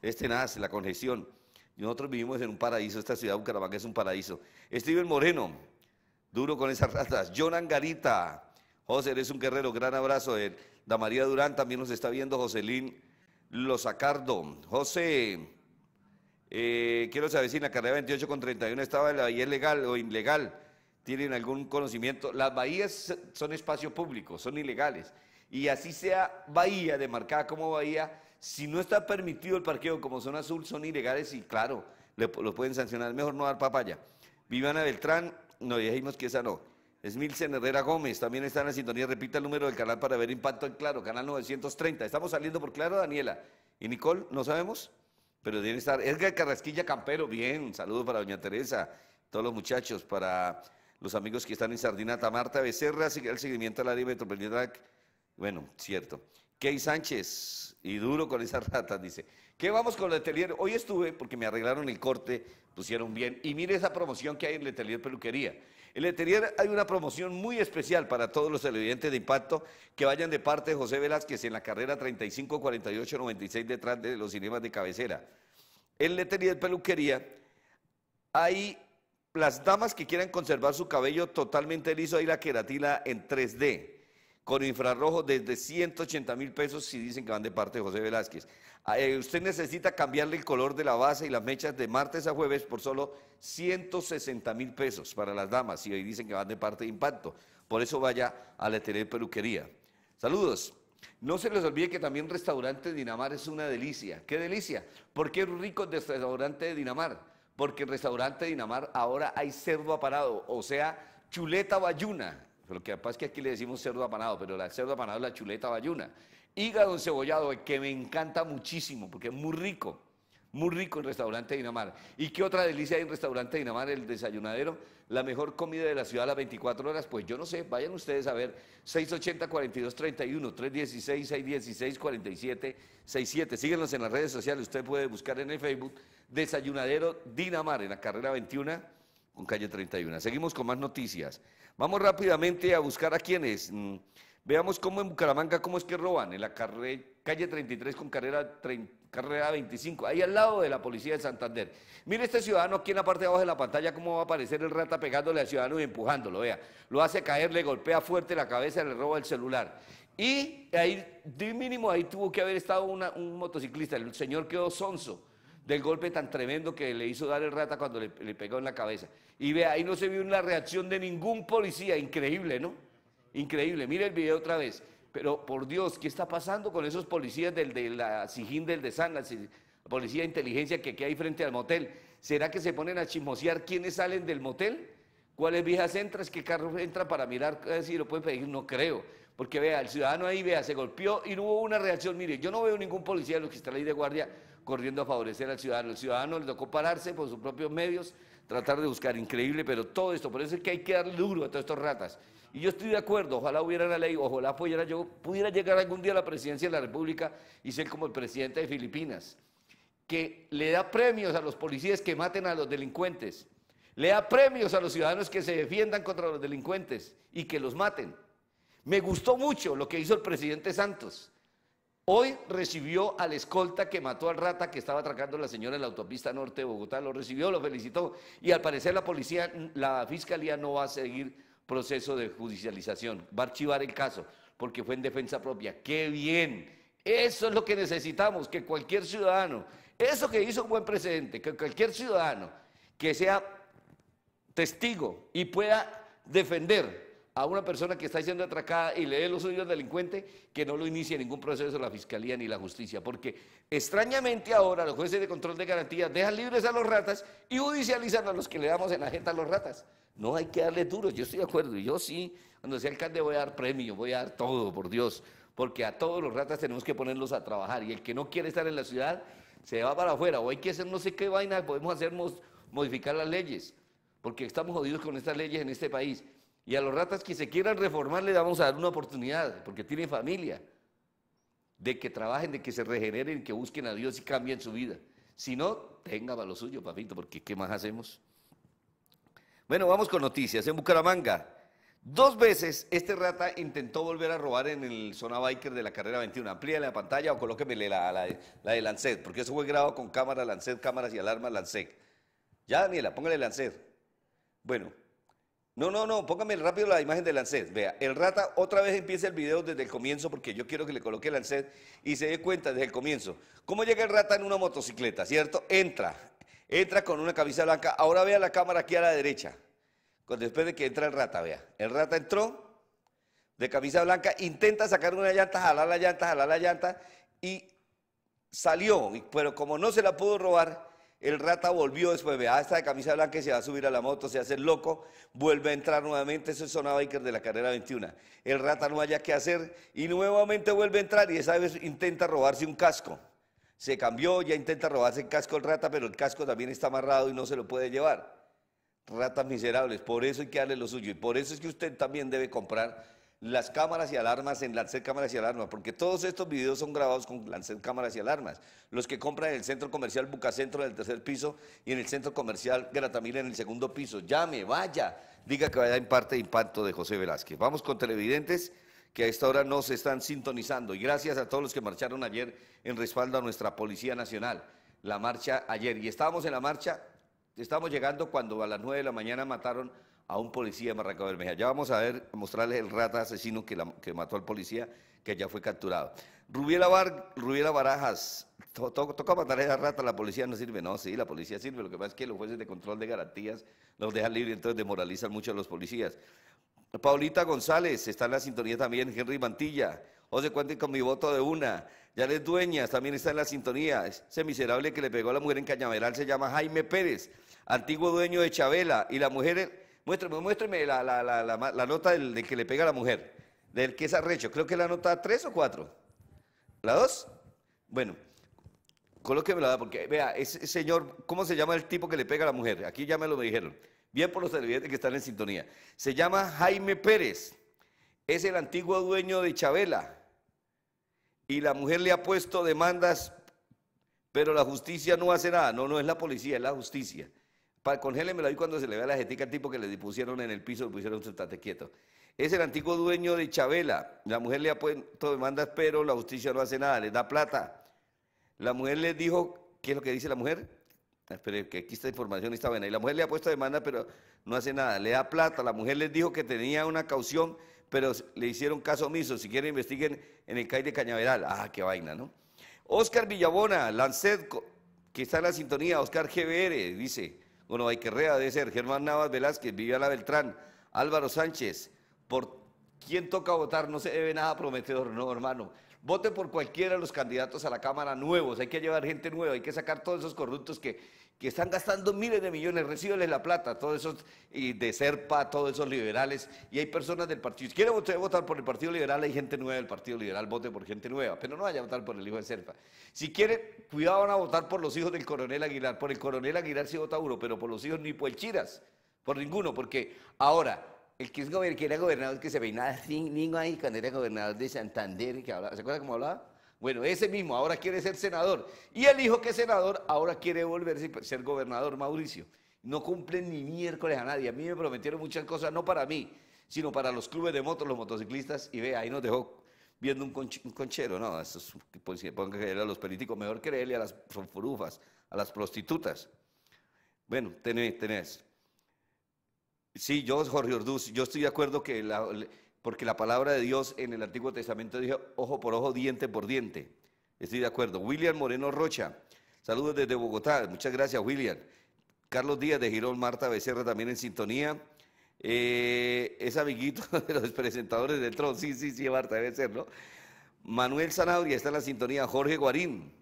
este nace, la congestión. Nosotros vivimos en un paraíso, esta ciudad de Bucaramanga es un paraíso. Steven Moreno, duro con esas ratas. Jonan Garita, José, eres un guerrero, gran abrazo. De Da María Durán también nos está viendo, Joselín Lozacardo. José, eh, quiero saber si en la carrera 28 con 31 estaba la bahía legal o ilegal. ¿Tienen algún conocimiento? Las bahías son espacio público, son ilegales y así sea bahía, demarcada como bahía, si no está permitido el parqueo como zona azul, son ilegales y claro, lo pueden sancionar, mejor no dar papaya. Viviana Beltrán, no dijimos que esa no. Esmilce Herrera Gómez, también está en la sintonía, repita el número del canal para ver impacto en Claro, canal 930. Estamos saliendo por Claro, Daniela. ¿Y Nicole? ¿No sabemos? Pero deben estar. Edgar Carrasquilla Campero, bien, saludo para doña Teresa, todos los muchachos, para los amigos que están en Sardinata, Marta Becerra, el seguimiento al área metropolitana bueno, cierto. Key Sánchez, y duro con esas ratas, dice. ¿Qué vamos con Letelier? Hoy estuve porque me arreglaron el corte, pusieron bien. Y mire esa promoción que hay en Letelier Peluquería. En Letelier hay una promoción muy especial para todos los televidentes de impacto que vayan de parte de José Velázquez en la carrera 35-48-96 detrás de los cinemas de cabecera. En Letelier Peluquería hay las damas que quieran conservar su cabello totalmente liso, hay la queratina en 3D con infrarrojo desde 180 mil pesos si dicen que van de parte de José Velázquez. Ah, eh, usted necesita cambiarle el color de la base y las mechas de martes a jueves por solo 160 mil pesos para las damas si hoy dicen que van de parte de impacto. Por eso vaya a la Tele Peluquería. Saludos. No se les olvide que también restaurante Dinamar es una delicia. ¡Qué delicia! ¿Por qué rico el restaurante de Dinamar? Porque en restaurante Dinamar ahora hay cerdo aparado, o sea, chuleta bayuna lo que pasa es que aquí le decimos cerdo apanado, pero el cerdo apanado es la chuleta bayuna. Hígado encebollado, eh, que me encanta muchísimo, porque es muy rico. Muy rico en restaurante Dinamar. ¿Y qué otra delicia hay en restaurante Dinamar? El desayunadero, la mejor comida de la ciudad a las 24 horas. Pues yo no sé, vayan ustedes a ver. 680-4231, 316-616-4767. Síguenos en las redes sociales. Usted puede buscar en el Facebook Desayunadero Dinamar, en la carrera 21 con calle 31. Seguimos con más noticias. Vamos rápidamente a buscar a quienes. Mm, veamos cómo en Bucaramanga, cómo es que roban en la calle 33 con carrera, carrera 25, ahí al lado de la policía de Santander. Mire este ciudadano aquí en la parte de abajo de la pantalla cómo va a aparecer el rata pegándole al ciudadano y empujándolo, vea. Lo hace caer, le golpea fuerte la cabeza, le roba el celular. Y ahí, de mínimo, ahí tuvo que haber estado un motociclista. El señor quedó sonso del golpe tan tremendo que le hizo dar el rata cuando le, pegó en la cabeza. Y ve, ahí no se vio una reacción de ningún policía, increíble, ¿no? Increíble, mire el video otra vez. Pero por Dios, ¿qué está pasando con esos policías del, de la Sijín del de San, la policía de inteligencia que, aquí hay frente al motel? ¿Será que se ponen a chismosear quiénes salen del motel? ¿Cuáles viejas entras? ¿Qué carro entra para mirar eh, si lo pueden pedir? No creo. Porque vea, el ciudadano ahí, vea, se golpeó y no hubo una reacción. Mire, yo no veo ningún policía de los que está ahí de guardia corriendo a favorecer al ciudadano. El ciudadano le tocó pararse por sus propios medios, tratar de buscar, increíble, pero todo esto, por eso es que hay que darle duro a todos estos ratas. Y yo estoy de acuerdo, ojalá hubiera la ley, ojalá pudiera, yo pudiera llegar algún día a la presidencia de la República y ser como el presidente de Filipinas, que le da premios a los policías que maten a los delincuentes, le da premios a los ciudadanos que se defiendan contra los delincuentes y que los maten. Me gustó mucho lo que hizo el presidente Santos Hoy recibió al escolta que mató al rata que estaba atracando a la señora en la autopista norte de Bogotá. Lo recibió, lo felicitó. Y al parecer la policía, la fiscalía no va a seguir proceso de judicialización. Va a archivar el caso porque fue en defensa propia. ¡Qué bien! Eso es lo que necesitamos, que cualquier ciudadano, eso que hizo un buen precedente, que cualquier ciudadano que sea testigo y pueda defender a una persona que está siendo atracada y le dé los suyos al delincuente, que no lo inicie ningún proceso de la fiscalía ni la justicia. Porque extrañamente ahora los jueces de control de garantías dejan libres a los ratas y judicializan a los que le damos en la jeta a los ratas. No hay que darle duro, yo estoy de acuerdo. Yo sí, cuando sea alcalde voy a dar premio, voy a dar todo, por Dios. Porque a todos los ratas tenemos que ponerlos a trabajar. Y el que no quiere estar en la ciudad se va para afuera. O hay que hacer no sé qué vaina, podemos hacernos modificar las leyes. Porque estamos jodidos con estas leyes en este país. Y a los ratas que se quieran reformar le vamos a dar una oportunidad, porque tienen familia, de que trabajen, de que se regeneren, que busquen a Dios y cambien su vida. Si no, tenga para lo suyo, papito, porque ¿qué más hacemos? Bueno, vamos con noticias. En Bucaramanga, dos veces este rata intentó volver a robar en el zona biker de la carrera 21. Amplíale la pantalla o colóqueme la, de Lancet, porque eso fue grabado con cámara, Lancet, cámaras y alarma, Lancet. Ya, Daniela, póngale Lancet. Bueno, no, no, no, póngame rápido la imagen del lancet Vea, el rata otra vez empieza el video desde el comienzo porque yo quiero que le coloque el lancet y se dé cuenta desde el comienzo. ¿Cómo llega el rata en una motocicleta, cierto? Entra, entra con una camisa blanca. Ahora vea la cámara aquí a la derecha. Después de que entra el rata, vea. El rata entró de camisa blanca, intenta sacar una llanta, jalar la llanta, jalar la llanta y salió. Pero como no se la pudo robar, el rata volvió después, me da de camisa blanca y se va a subir a la moto, se hace loco, vuelve a entrar nuevamente, eso es zona biker de la carrera 21. El rata no haya qué hacer y nuevamente vuelve a entrar y esa vez intenta robarse un casco. Se cambió, ya intenta robarse el casco el rata, pero el casco también está amarrado y no se lo puede llevar. Ratas miserables, por eso hay que darle lo suyo y por eso es que usted también debe comprar las cámaras y alarmas en Lancet Cámaras y Alarmas, porque todos estos videos son grabados con Lancet Cámaras y Alarmas. Los que compran en el centro comercial Bucacentro en el tercer piso y en el centro comercial Gratamil, en el segundo piso. Llame, vaya, diga que vaya en parte de impacto de José Velázquez. Vamos con televidentes que a esta hora no se están sintonizando. Y gracias a todos los que marcharon ayer en respaldo a nuestra Policía Nacional. La marcha ayer. Y estábamos en la marcha, estábamos llegando cuando a las 9 de la mañana mataron a un policía de Bermeja. Ya vamos a ver, mostrarles el rata asesino que, mató al policía, que ya fue capturado. Rubiela, Bar, Barajas, toca matar a esa rata, la policía no sirve. No, sí, la policía sirve, lo que pasa es que los jueces de control de garantías los dejan libres, entonces demoralizan mucho a los policías. Paulita González, está en la sintonía también, Henry Mantilla. o se cuenten con mi voto de una. ya les Dueñas también está en la sintonía. Ese miserable que le pegó a la mujer en Cañaveral se llama Jaime Pérez, antiguo dueño de Chabela. Y la mujer Muéstrame, muéstrame la, la, la, nota del, que le pega a la mujer, del que es arrecho. Creo que la nota 3 o 4. ¿La 2? Bueno, colóqueme la porque vea, ese señor, ¿cómo se llama el tipo que le pega a la mujer? Aquí ya me lo dijeron. Bien por los televidentes que están en sintonía. Se llama Jaime Pérez. Es el antiguo dueño de Chabela. Y la mujer le ha puesto demandas, pero la justicia no hace nada. No, no es la policía, es la justicia lo ahí cuando se le vea la jetica al tipo que le pusieron en el piso, le pusieron un sentate quieto. Es el antiguo dueño de Chabela. La mujer le ha puesto demandas, pero la justicia no hace nada, le da plata. La mujer le dijo, ¿qué es lo que dice la mujer? Ah, espere, que aquí esta información está buena. Y la mujer le ha puesto demanda, pero no hace nada. Le da plata. La mujer les dijo que tenía una caución, pero le hicieron caso omiso. Si quieren, investiguen en el calle de Cañaveral. Ah, qué vaina, ¿no? Oscar Villabona, Lancet, que está en la sintonía. Oscar GBR, dice. Bueno, hay debe ser Germán Navas Velázquez, Viviana Beltrán, Álvaro Sánchez. Por quien toca votar no se debe nada prometedor, no, hermano. Vote por cualquiera de los candidatos a la Cámara nuevos. Hay que llevar gente nueva, hay que sacar todos esos corruptos que que están gastando miles de millones, recibenles la plata, todos esos de Serpa, todos esos liberales, y hay personas del partido. Si quieren votar por el Partido Liberal, hay gente nueva del Partido Liberal, vote por gente nueva, pero no vaya a votar por el hijo de Serpa. Si quieren, cuidado, van a votar por los hijos del coronel Aguilar. Por el coronel Aguilar sí vota uno, pero por los hijos ni por el Chiras, por ninguno, porque ahora el que, es que era gobernador que se veía nada, *laughs* ningún ahí, cuando era gobernador de Santander, que ¿se acuerda cómo hablaba? Bueno, ese mismo ahora quiere ser senador. Y el hijo que es senador ahora quiere volverse a ser gobernador, Mauricio. No cumplen ni miércoles a nadie. A mí me prometieron muchas cosas, no para mí, sino para los clubes de motos, los motociclistas. Y ve, ahí nos dejó viendo un, conchero. No, eso es, pues, a los políticos, mejor creerle a las furufas, a las prostitutas. Bueno, tenés, tenés. Sí, yo, Jorge Orduz, yo estoy de acuerdo que la porque la palabra de Dios en el Antiguo Testamento dice ojo por ojo, diente por diente. Estoy de acuerdo. William Moreno Rocha, saludos desde Bogotá. Muchas gracias, William. Carlos Díaz de Girón, Marta Becerra también en sintonía. Eh, es amiguito *laughs* de los presentadores del Tron. Sí, sí, sí, Marta, debe ser, ¿no? Manuel Zanabria está en la sintonía. Jorge Guarín.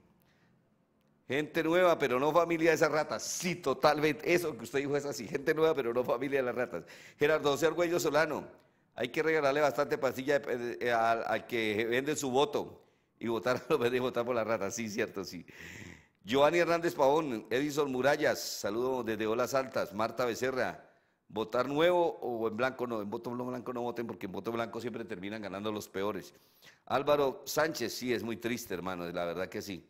Gente nueva, pero no familia de esas ratas. Sí, totalmente. Eso que usted dijo es así. Gente nueva, pero no familia de las ratas. Gerardo José Arguello Solano. Hay que regalarle bastante pastilla eh, eh, al, que vende su voto y votar *laughs* votar por la rata. Sí, cierto, sí. Giovanni Hernández Pavón, Edison Murallas, saludo desde Olas Altas, Marta Becerra. Votar nuevo o en blanco no, en voto blanco no voten porque en voto blanco siempre terminan ganando los peores. Álvaro Sánchez, sí, es muy triste, hermano, la verdad que sí.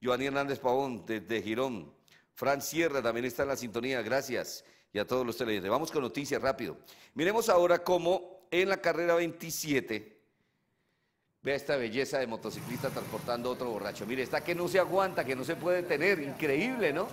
Giovanni Hernández Pavón, desde Girón. Fran Sierra también está en la sintonía, gracias. Y a todos los televidentes. Vamos con noticias rápido. Miremos ahora cómo en la carrera 27. Vea esta belleza de motociclista transportando otro borracho. Mire, está que no se aguanta, que no se puede tener. Increíble, ¿no?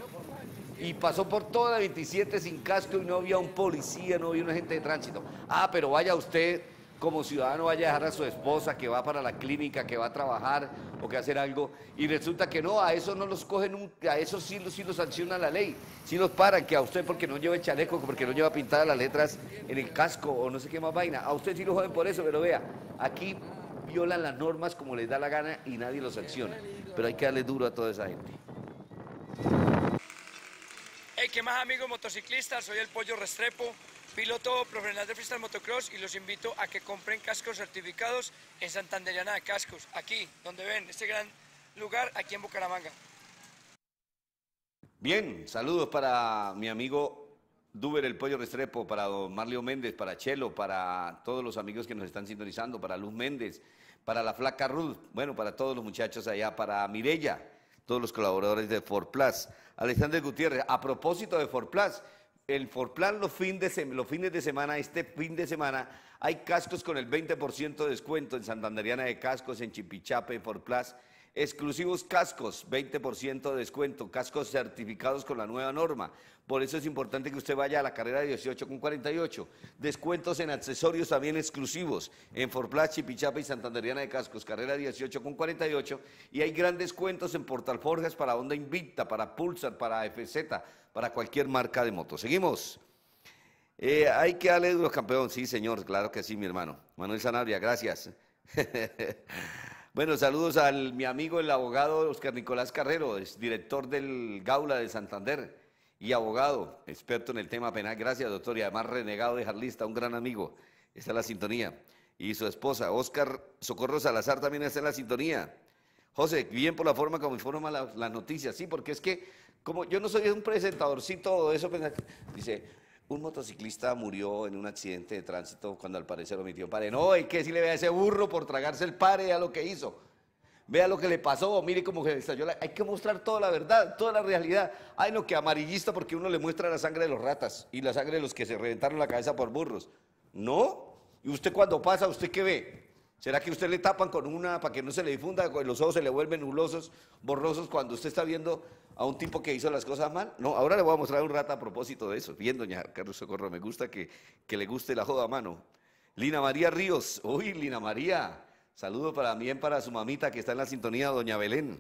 Y pasó por toda la 27 sin casco y no había un policía, no había un agente de tránsito. Ah, pero vaya usted como ciudadano vaya a dejar a su esposa que va para la clínica, que va a trabajar o que hacer algo, y resulta que no, a eso no los cogen, nunca, a eso sí, sí los sanciona la ley, sí los paran, que a usted porque no lleva chaleco, porque no lleva pintadas las letras en el casco o no sé qué más vaina, a usted sí lo joden por eso, pero vea, aquí violan las normas como les da la gana y nadie los sanciona, pero hay que darle duro a toda esa gente. Hey, ¿qué más amigos motociclistas? Soy el Pollo Restrepo piloto profesional de freestyle motocross y los invito a que compren cascos certificados en Santanderiana Cascos, aquí donde ven este gran lugar, aquí en Bucaramanga. Bien, saludos para mi amigo Duber el Pollo Restrepo, para don Marlio Méndez, para Chelo, para todos los amigos que nos están sintonizando, para Luz Méndez, para la flaca Ruth, bueno, para todos los muchachos allá, para Mirella, todos los colaboradores de Forplas, Alexander Gutiérrez, a propósito de Forplas, el Forplan los, fines de los fines de semana, este fin de semana, hay cascos con el 20% de descuento en Santanderiana de Cascos, en Chipichape, Forplas Exclusivos cascos, 20% de descuento, cascos certificados con la nueva norma. Por eso es importante que usted vaya a la carrera 18 con 48. Descuentos en accesorios también exclusivos en Forplash, Chipichapa y Santanderiana de Cascos, carrera 18 con 48. Y hay grandes descuentos en Portalforjas para Honda Invicta, para Pulsar, para FZ, para cualquier marca de moto. Seguimos. Eh, hay que darle duro campeón, sí señor, claro que sí, mi hermano. Manuel Sanabria, gracias. *laughs* Bueno, saludos a mi amigo el abogado Oscar Nicolás Carrero, es director del Gaula de Santander y abogado, experto en el tema penal. Gracias, doctor. Y además renegado de Jarlista, un gran amigo. Está en la sintonía. Y su esposa, Oscar Socorro Salazar, también está en la sintonía. José, bien por la forma como informa las la noticias, sí, porque es que, como yo no soy un presentadorcito de eso, pues, dice, un motociclista murió en un accidente de tránsito cuando al parecer omitió pare. No, ¿y que si le vea a ese burro por tragarse el pare, a lo que hizo. Vea lo que le pasó, mire cómo se estalló. La... Hay que mostrar toda la verdad, toda la realidad. Ay, no, que amarillista porque uno le muestra la sangre de los ratas y la sangre de los que se reventaron la cabeza por burros. No, y usted cuando pasa, ¿usted qué ve? ¿Será que usted le tapan con una para que no se le difunda, los ojos se le vuelven nulosos, borrosos cuando usted está viendo a un tipo que hizo las cosas mal? No, ahora le voy a mostrar un rato a propósito de eso. Bien, doña Carlos Socorro, me gusta que, le guste la joda a mano. Lina María Ríos, uy, Lina María, saludo para y para su mamita que está en la sintonía, doña Belén,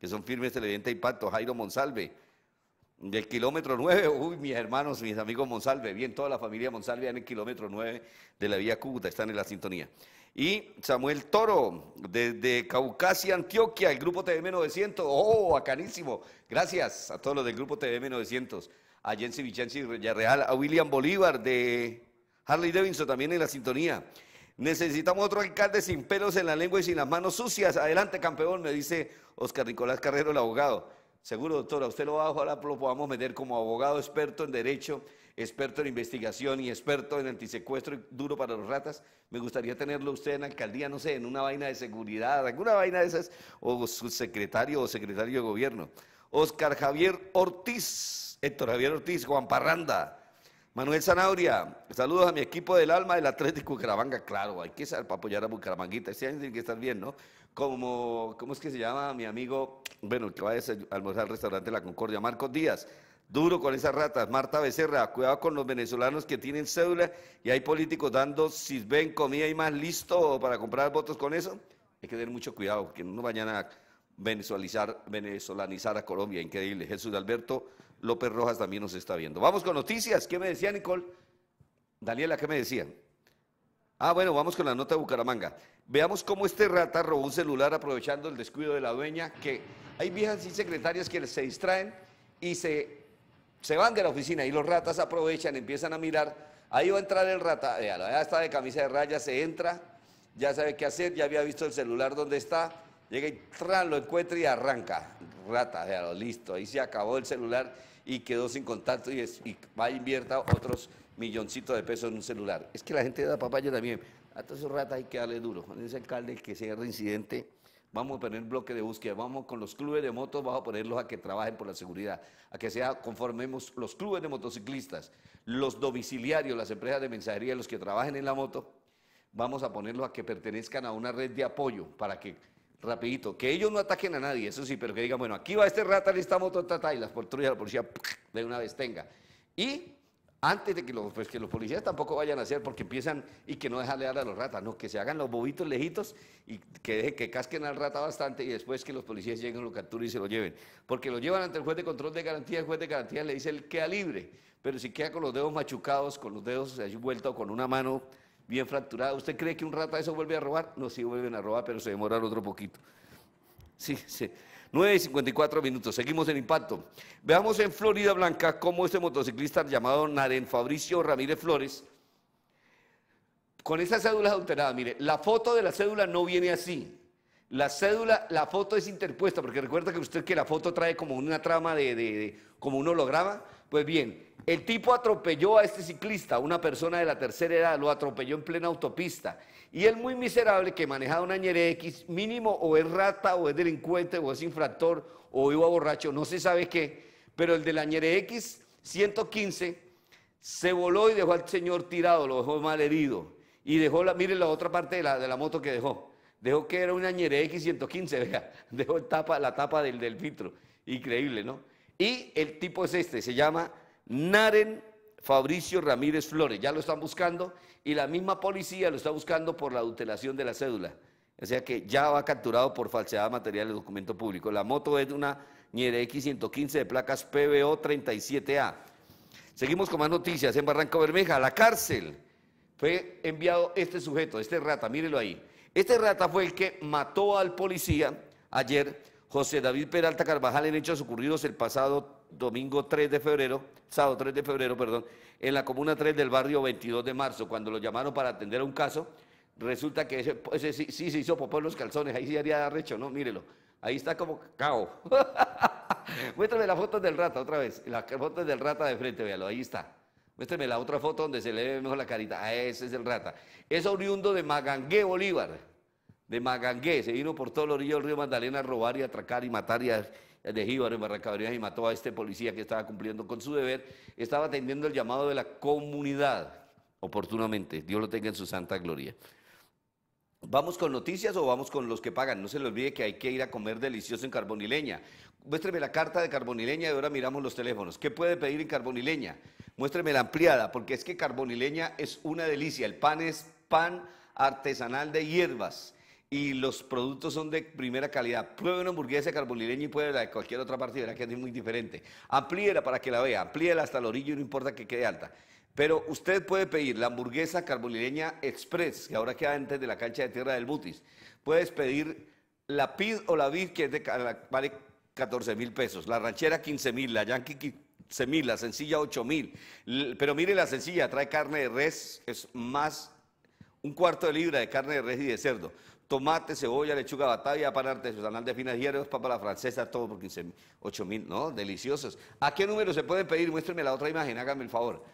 que son firmes televidente impacto, Jairo Monsalve. Del kilómetro 9, uy, mis hermanos, mis amigos Monsalve, bien, toda la familia Monsalve en el kilómetro 9 de la vía Cúcuta, están en la sintonía. Y Samuel Toro, desde Caucasia, Antioquia, el grupo TVM 900 ¡Oh, bacanísimo! Gracias a todos los del grupo TVM 900 A Jensi Vicenzi Villarreal, a William Bolívar de Harley Davidson también en la sintonía. Necesitamos otro alcalde sin pelos en la lengua y sin las manos sucias. Adelante, campeón, me dice Oscar Nicolás Carrero, el abogado. Seguro, doctora, usted lo va a ojalá lo podamos meter como abogado experto en derecho experto en investigación y experto en antisecuestro y duro para los ratas. Me gustaría tenerlo usted en alcaldía, no sé, en una vaina de seguridad, alguna vaina de esas, o su secretario o secretario de gobierno. Oscar Javier Ortiz, Héctor Javier Ortiz, Juan Parranda. Manuel Zanauria, saludos a mi equipo del alma del Atlético Carabanga, Claro, hay que saber para apoyar a Bucaramanguita. Este año tiene que estar bien, ¿no? Como, ¿cómo es que se llama mi amigo? Bueno, que va a almorzar al restaurante La Concordia, Marcos Díaz duro con esas ratas. Marta Becerra, cuidado con los venezolanos que tienen cédula y hay políticos dando si ven comida y más listo para comprar votos con eso. Hay que tener mucho cuidado que no vayan a venezolanizar, venezolanizar a Colombia. Increíble. Jesús Alberto López Rojas también nos está viendo. Vamos con noticias. ¿Qué me decía Nicole? Daniela, ¿qué me decían? Ah, bueno, vamos con la nota de Bucaramanga. Veamos cómo este rata robó un celular aprovechando el descuido de la dueña, que hay viejas y secretarias que se distraen y se se van de la oficina y los ratas aprovechan, empiezan a mirar. Ahí va a entrar el rata, ya está de camisa de raya, se entra, ya sabe qué hacer, ya había visto el celular donde está, llega y tran, lo encuentra y arranca. Rata, lo listo, ahí se acabó el celular y quedó sin contacto y, va a e invierta otros milloncitos de pesos en un celular. Es que la gente da papaya también. A todos esos ratas hay que darle duro. Cuando ese alcalde que sea reincidente Vamos a poner bloque de búsqueda, vamos con los clubes de motos, vamos a ponerlos a que trabajen por la seguridad, a que sea conformemos los clubes de motociclistas, los domiciliarios, las empresas de mensajería, los que trabajen en la moto, vamos a ponerlos a que pertenezcan a una red de apoyo para que rapidito, que ellos no ataquen a nadie, eso sí, pero que digan, bueno, aquí va este rata, esta moto, y las patrullas la policía de una vez tenga. Y antes de que los, pues, que los policías tampoco vayan a hacer porque empiezan y que no dejan dar a los ratas, no, que se hagan los bobitos lejitos y que que casquen al rata bastante y después que los policías lleguen, lo capturen y se lo lleven. Porque lo llevan ante el juez de control de garantía, el juez de garantía le dice él queda libre, pero si queda con los dedos machucados, con los dedos vueltos, con una mano bien fracturada, ¿usted cree que un rata eso vuelve a robar? No, sí vuelven a robar, pero se demora otro poquito. Sí, sí. 9 y 54 minutos, seguimos el impacto. Veamos en Florida Blanca cómo este motociclista llamado Naren Fabricio Ramírez Flores, con esa cédula adulterada, mire, la foto de la cédula no viene así. La cédula, la foto es interpuesta, porque recuerda que usted que la foto trae como una trama de, de, de como un holograma, pues bien, el tipo atropelló a este ciclista, una persona de la tercera edad, lo atropelló en plena autopista. Y el muy miserable que manejaba un Añere X, mínimo o es rata, o es delincuente, o es infractor, o iba borracho, no se sabe qué, pero el del la X 115 se voló y dejó al señor tirado, lo dejó mal herido. Y dejó, la, miren la otra parte de la, de la moto que dejó. Dejó que era un Añere X 115, *laughs* vea, dejó tapa, la tapa del, del filtro. Increíble, ¿no? Y el tipo es este, se llama Naren Fabricio Ramírez Flores. Ya lo están buscando y la misma policía lo está buscando por la adulteración de la cédula. O sea que ya va capturado por falsedad material de documento público. La moto es una X 115 de placas PBO 37A. Seguimos con más noticias. En Barranco Bermeja, a la cárcel, fue enviado este sujeto, este rata, mírelo ahí. Este rata fue el que mató al policía ayer José David Peralta Carvajal en hechos ocurridos el pasado domingo 3 de febrero, sábado 3 de febrero, perdón, en la comuna 3 del barrio 22 de marzo, cuando lo llamaron para atender a un caso, resulta que ese, sí, sí, se hizo popó en los calzones, ahí sí haría recho, ¿no? Mírelo, ahí está como cao. *laughs* Muéstrame la foto del rata otra vez, la foto del rata de frente, véalo, ahí está. Muéstrame la otra foto donde se le ve mejor la carita, ah, ese es el rata. Es oriundo de Magangué, Bolívar de Magangué, se vino por todo el río del río Magdalena a robar y atracar y matar y a, de Jíbaro y y mató a este policía que estaba cumpliendo con su deber, estaba atendiendo el llamado de la comunidad oportunamente. Dios lo tenga en su santa gloria. ¿Vamos con noticias o vamos con los que pagan? No se le olvide que hay que ir a comer delicioso en Carbonileña. Muéstreme la carta de Carbonileña y ahora miramos los teléfonos. ¿Qué puede pedir en Carbonileña? Muéstreme la ampliada, porque es que Carbonileña es una delicia. El pan es pan artesanal de hierbas y los productos son de primera calidad. Pruebe una hamburguesa carbonileña y pruebe la de cualquier otra parte, verá que es muy diferente. Amplíela para que la vea, amplíela hasta el orillo no importa que quede alta. Pero usted puede pedir la hamburguesa carbonileña express, que ahora queda antes de la cancha de tierra del Butis. Puedes pedir la PID o la VID, que de, vale 14 mil pesos, la ranchera 15 mil, la yankee 15 mil, la sencilla 8 mil. Pero mire la sencilla, trae carne de res, es más un cuarto de libra de carne de res y de cerdo tomate, cebolla, lechuga, batalla, pan artesanal de finas hierbas, papa la francesa, todo por 15 mil, mil, ¿no? Deliciosos. ¿A qué número se pueden pedir? Muéstrame la otra imagen, hágame el favor.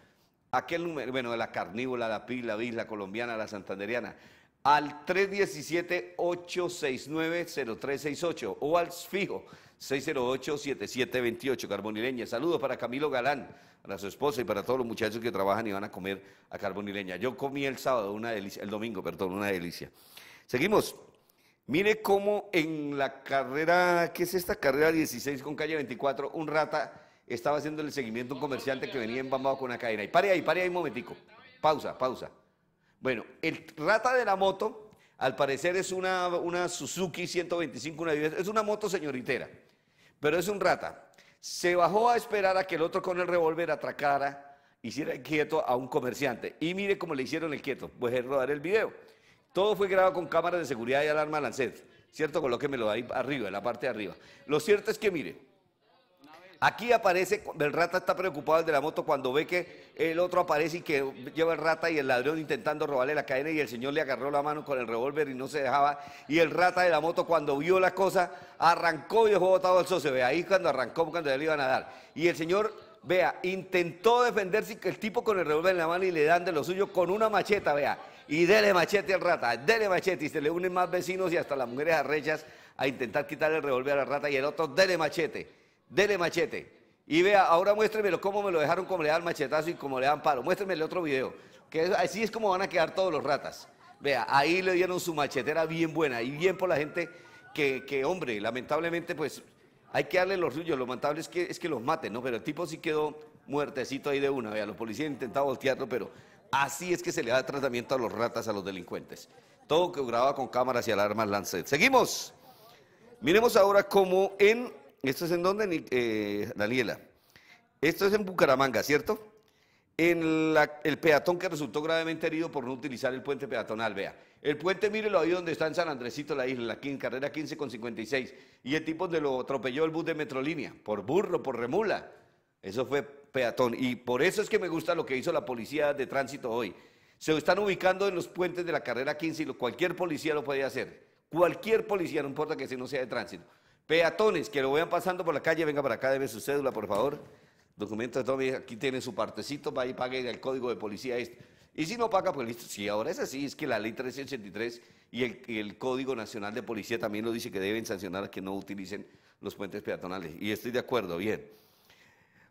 ¿A qué número? Bueno, de la carnívola, la pila, la isla la colombiana, la santanderiana. Al 317-869-0368 o al fijo 608-7728, Carbonileña. Saludos para Camilo Galán, para su esposa y para todos los muchachos que trabajan y van a comer a Carbonileña. Yo comí el sábado una delicia, el domingo, perdón, una delicia. Seguimos. Mire cómo en la carrera, ¿qué es esta carrera 16 con calle 24? Un rata estaba haciendo el seguimiento a un comerciante que venía embambado con una cadena. Y pare ahí, pare ahí un momentico. Pausa, pausa. Bueno, el rata de la moto, al parecer es una, una Suzuki 125, una, es una moto señoritera, pero es un rata. Se bajó a esperar a que el otro con el revólver atracara, hiciera quieto a un comerciante. Y mire cómo le hicieron el quieto. Voy pues a rodar el video. Todo fue grabado con cámaras de seguridad y alarma Lancet. ¿Cierto? Con lo que me lo ahí arriba, en la parte de arriba. Lo cierto es que, mire, aquí aparece, el rata está preocupado, el de la moto, cuando ve que el otro aparece y que lleva el rata y el ladrón intentando robarle la cadena y el señor le agarró la mano con el revólver y no se dejaba. Y el rata de la moto, cuando vio la cosa, arrancó y dejó botado al socio. vea, ahí cuando arrancó, cuando ya le iban a dar. Y el señor vea, intentó defenderse el tipo con el revólver en la mano y le dan de lo suyo con una macheta, vea y dele machete al rata, dele machete, y se le unen más vecinos y hasta las mujeres arrechas a intentar quitarle el revólver a la rata y el otro, dele machete, dele machete. Y vea, ahora muéstremelo cómo me lo dejaron, cómo le dan machetazo y cómo le dan palo. Muéstreme el otro video, que así es como van a quedar todos los ratas. Vea, ahí le dieron su machetera bien buena y bien por la gente que, hombre, lamentablemente pues hay que darle los suyos, lo lamentable es que, es que los maten, ¿no? Pero el tipo sí quedó muertecito ahí de una, vea, los policías intentaban voltearlo, pero Así es que se le da tratamiento a los ratas, a los delincuentes. Todo que graba con cámaras y alarmas Lancet. Seguimos. Miremos ahora cómo en... ¿Esto es en dónde, eh, Daniela? Esto es en Bucaramanga, ¿cierto? En el peatón que resultó gravemente herido por no utilizar el puente peatonal, vea. El puente, mírelo ahí donde está en San Andresito, la isla, aquí en carrera 15 con 56. Y el tipo donde lo atropelló el bus de Metrolínea, por burro, por remula. Eso fue peatón. Y por eso es que me gusta lo que hizo la policía de tránsito hoy. Se están ubicando en los puentes de la carrera 15 cualquier policía lo puede hacer. Cualquier policía, no importa que si no sea de tránsito. Peatones que lo vayan pasando por la calle, venga para acá, debe su cédula, por favor. Documentos, aquí tiene su partecito, va y pague el código de policía. Este. Y si no paga, pues listo. Sí, ahora es así, es que la ley 383 y el, y el, Código Nacional de Policía también lo dice que deben sancionar a que no utilicen los puentes peatonales. Y estoy de acuerdo, bien.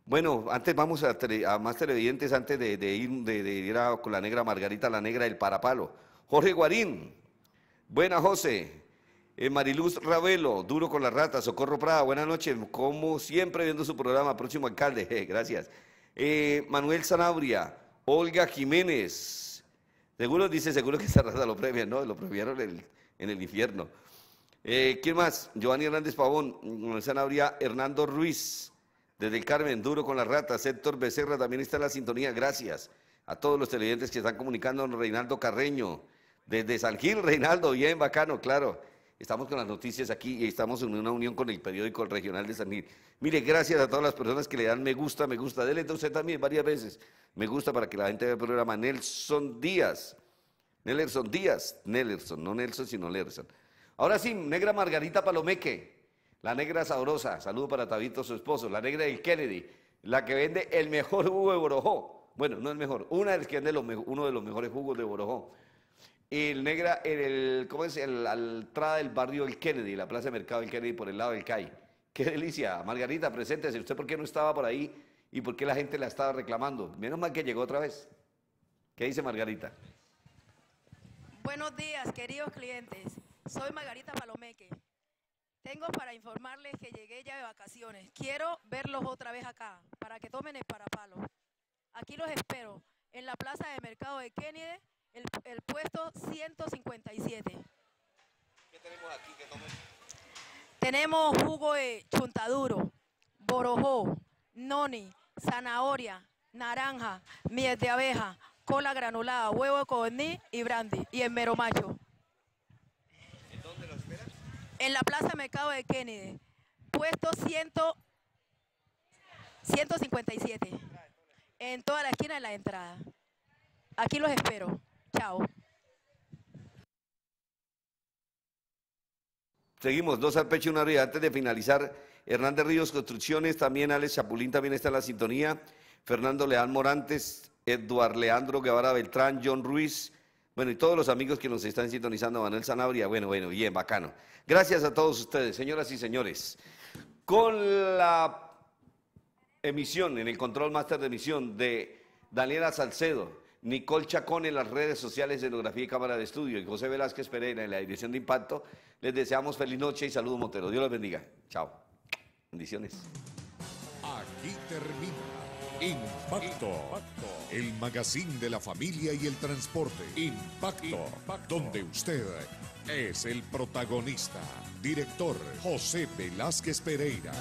Bueno, antes vamos a, más televidentes, antes de, ir, de, a, con la negra Margarita, la negra del parapalo. Jorge Guarín, buena José. Eh, Mariluz Ravelo, duro con la rata, Socorro Prada, buenas noches, como siempre viendo su programa, próximo alcalde, *laughs* eh, gracias. Eh, Manuel Sanabria, Olga Jiménez, seguro dice, seguro que esa rata lo premia, ¿no? Lo premiaron en el infierno. ¿Quién más? Giovanni Hernández Pavón, Manuel Sanabria, Hernando Ruiz, desde el Carmen, duro con las ratas. Héctor Becerra también está en la sintonía. Gracias a todos los televidentes que están comunicando. Reinaldo Carreño, desde San Gil, Reinaldo, bien bacano, claro. Estamos con las noticias aquí y estamos en una unión con el periódico regional de San Gil. Mire, gracias a todas las personas que le dan me gusta, me gusta. Dele usted también varias veces me gusta para que la gente vea el programa. Nelson Díaz. Nelson Díaz. Nelson, no Nelson, sino Nelson. Ahora sí, Negra Margarita Palomeque. La negra sabrosa, saludo para Tabito, su esposo. La negra del Kennedy, la que vende el mejor jugo de Borojó. Bueno, no el mejor, una que vende uno de los mejores jugos de Borojó. Y el negra, en el ¿cómo es? la entrada del barrio del Kennedy, la plaza de mercado del Kennedy por el lado del CAI. Qué delicia. Margarita, preséntese. ¿Usted por qué no estaba por ahí y por qué la gente la estaba reclamando? Menos mal que llegó otra vez. ¿Qué dice Margarita? Buenos días, queridos clientes. Soy Margarita Palomeque. Tengo para informarles que llegué ya de vacaciones. Quiero verlos otra vez acá para que tomen el parapalo. Aquí los espero en la plaza de mercado de Kennedy, el, puesto 157. ¿Qué tenemos aquí? que tomen? tenemos jugo de chuntaduro, borojó, noni, zanahoria, naranja, miel de abeja, cola granulada, huevo de codorniz y brandy y el mero macho en la Plaza Mercado de Kennedy, puesto 157, en toda la esquina de la entrada. Aquí los espero. Chao. Seguimos, dos al pecho y una arriba. Antes de finalizar, Hernández Ríos Construcciones, también Alex Chapulín también está en la sintonía. Fernando Leal Morantes, Eduard Leandro Guevara Beltrán, John Ruiz, bueno, y todos los amigos que nos están sintonizando, Manuel Sanabria, bueno, bueno, bien, bacano. Gracias a todos ustedes, señoras y señores. Con la emisión, en el control máster de emisión de Daniela Salcedo, Nicole Chacón en las redes sociales, de Escenografía y Cámara de Estudio, y José Velázquez Pereira en la dirección de Impacto, les deseamos feliz noche y saludos, Montero. Dios los bendiga. Chao. Bendiciones. Aquí termina Impacto, El magazine de la familia y el transporte. Impacto, Impacto. Donde usted es el protagonista. Director José Velázquez Pereira.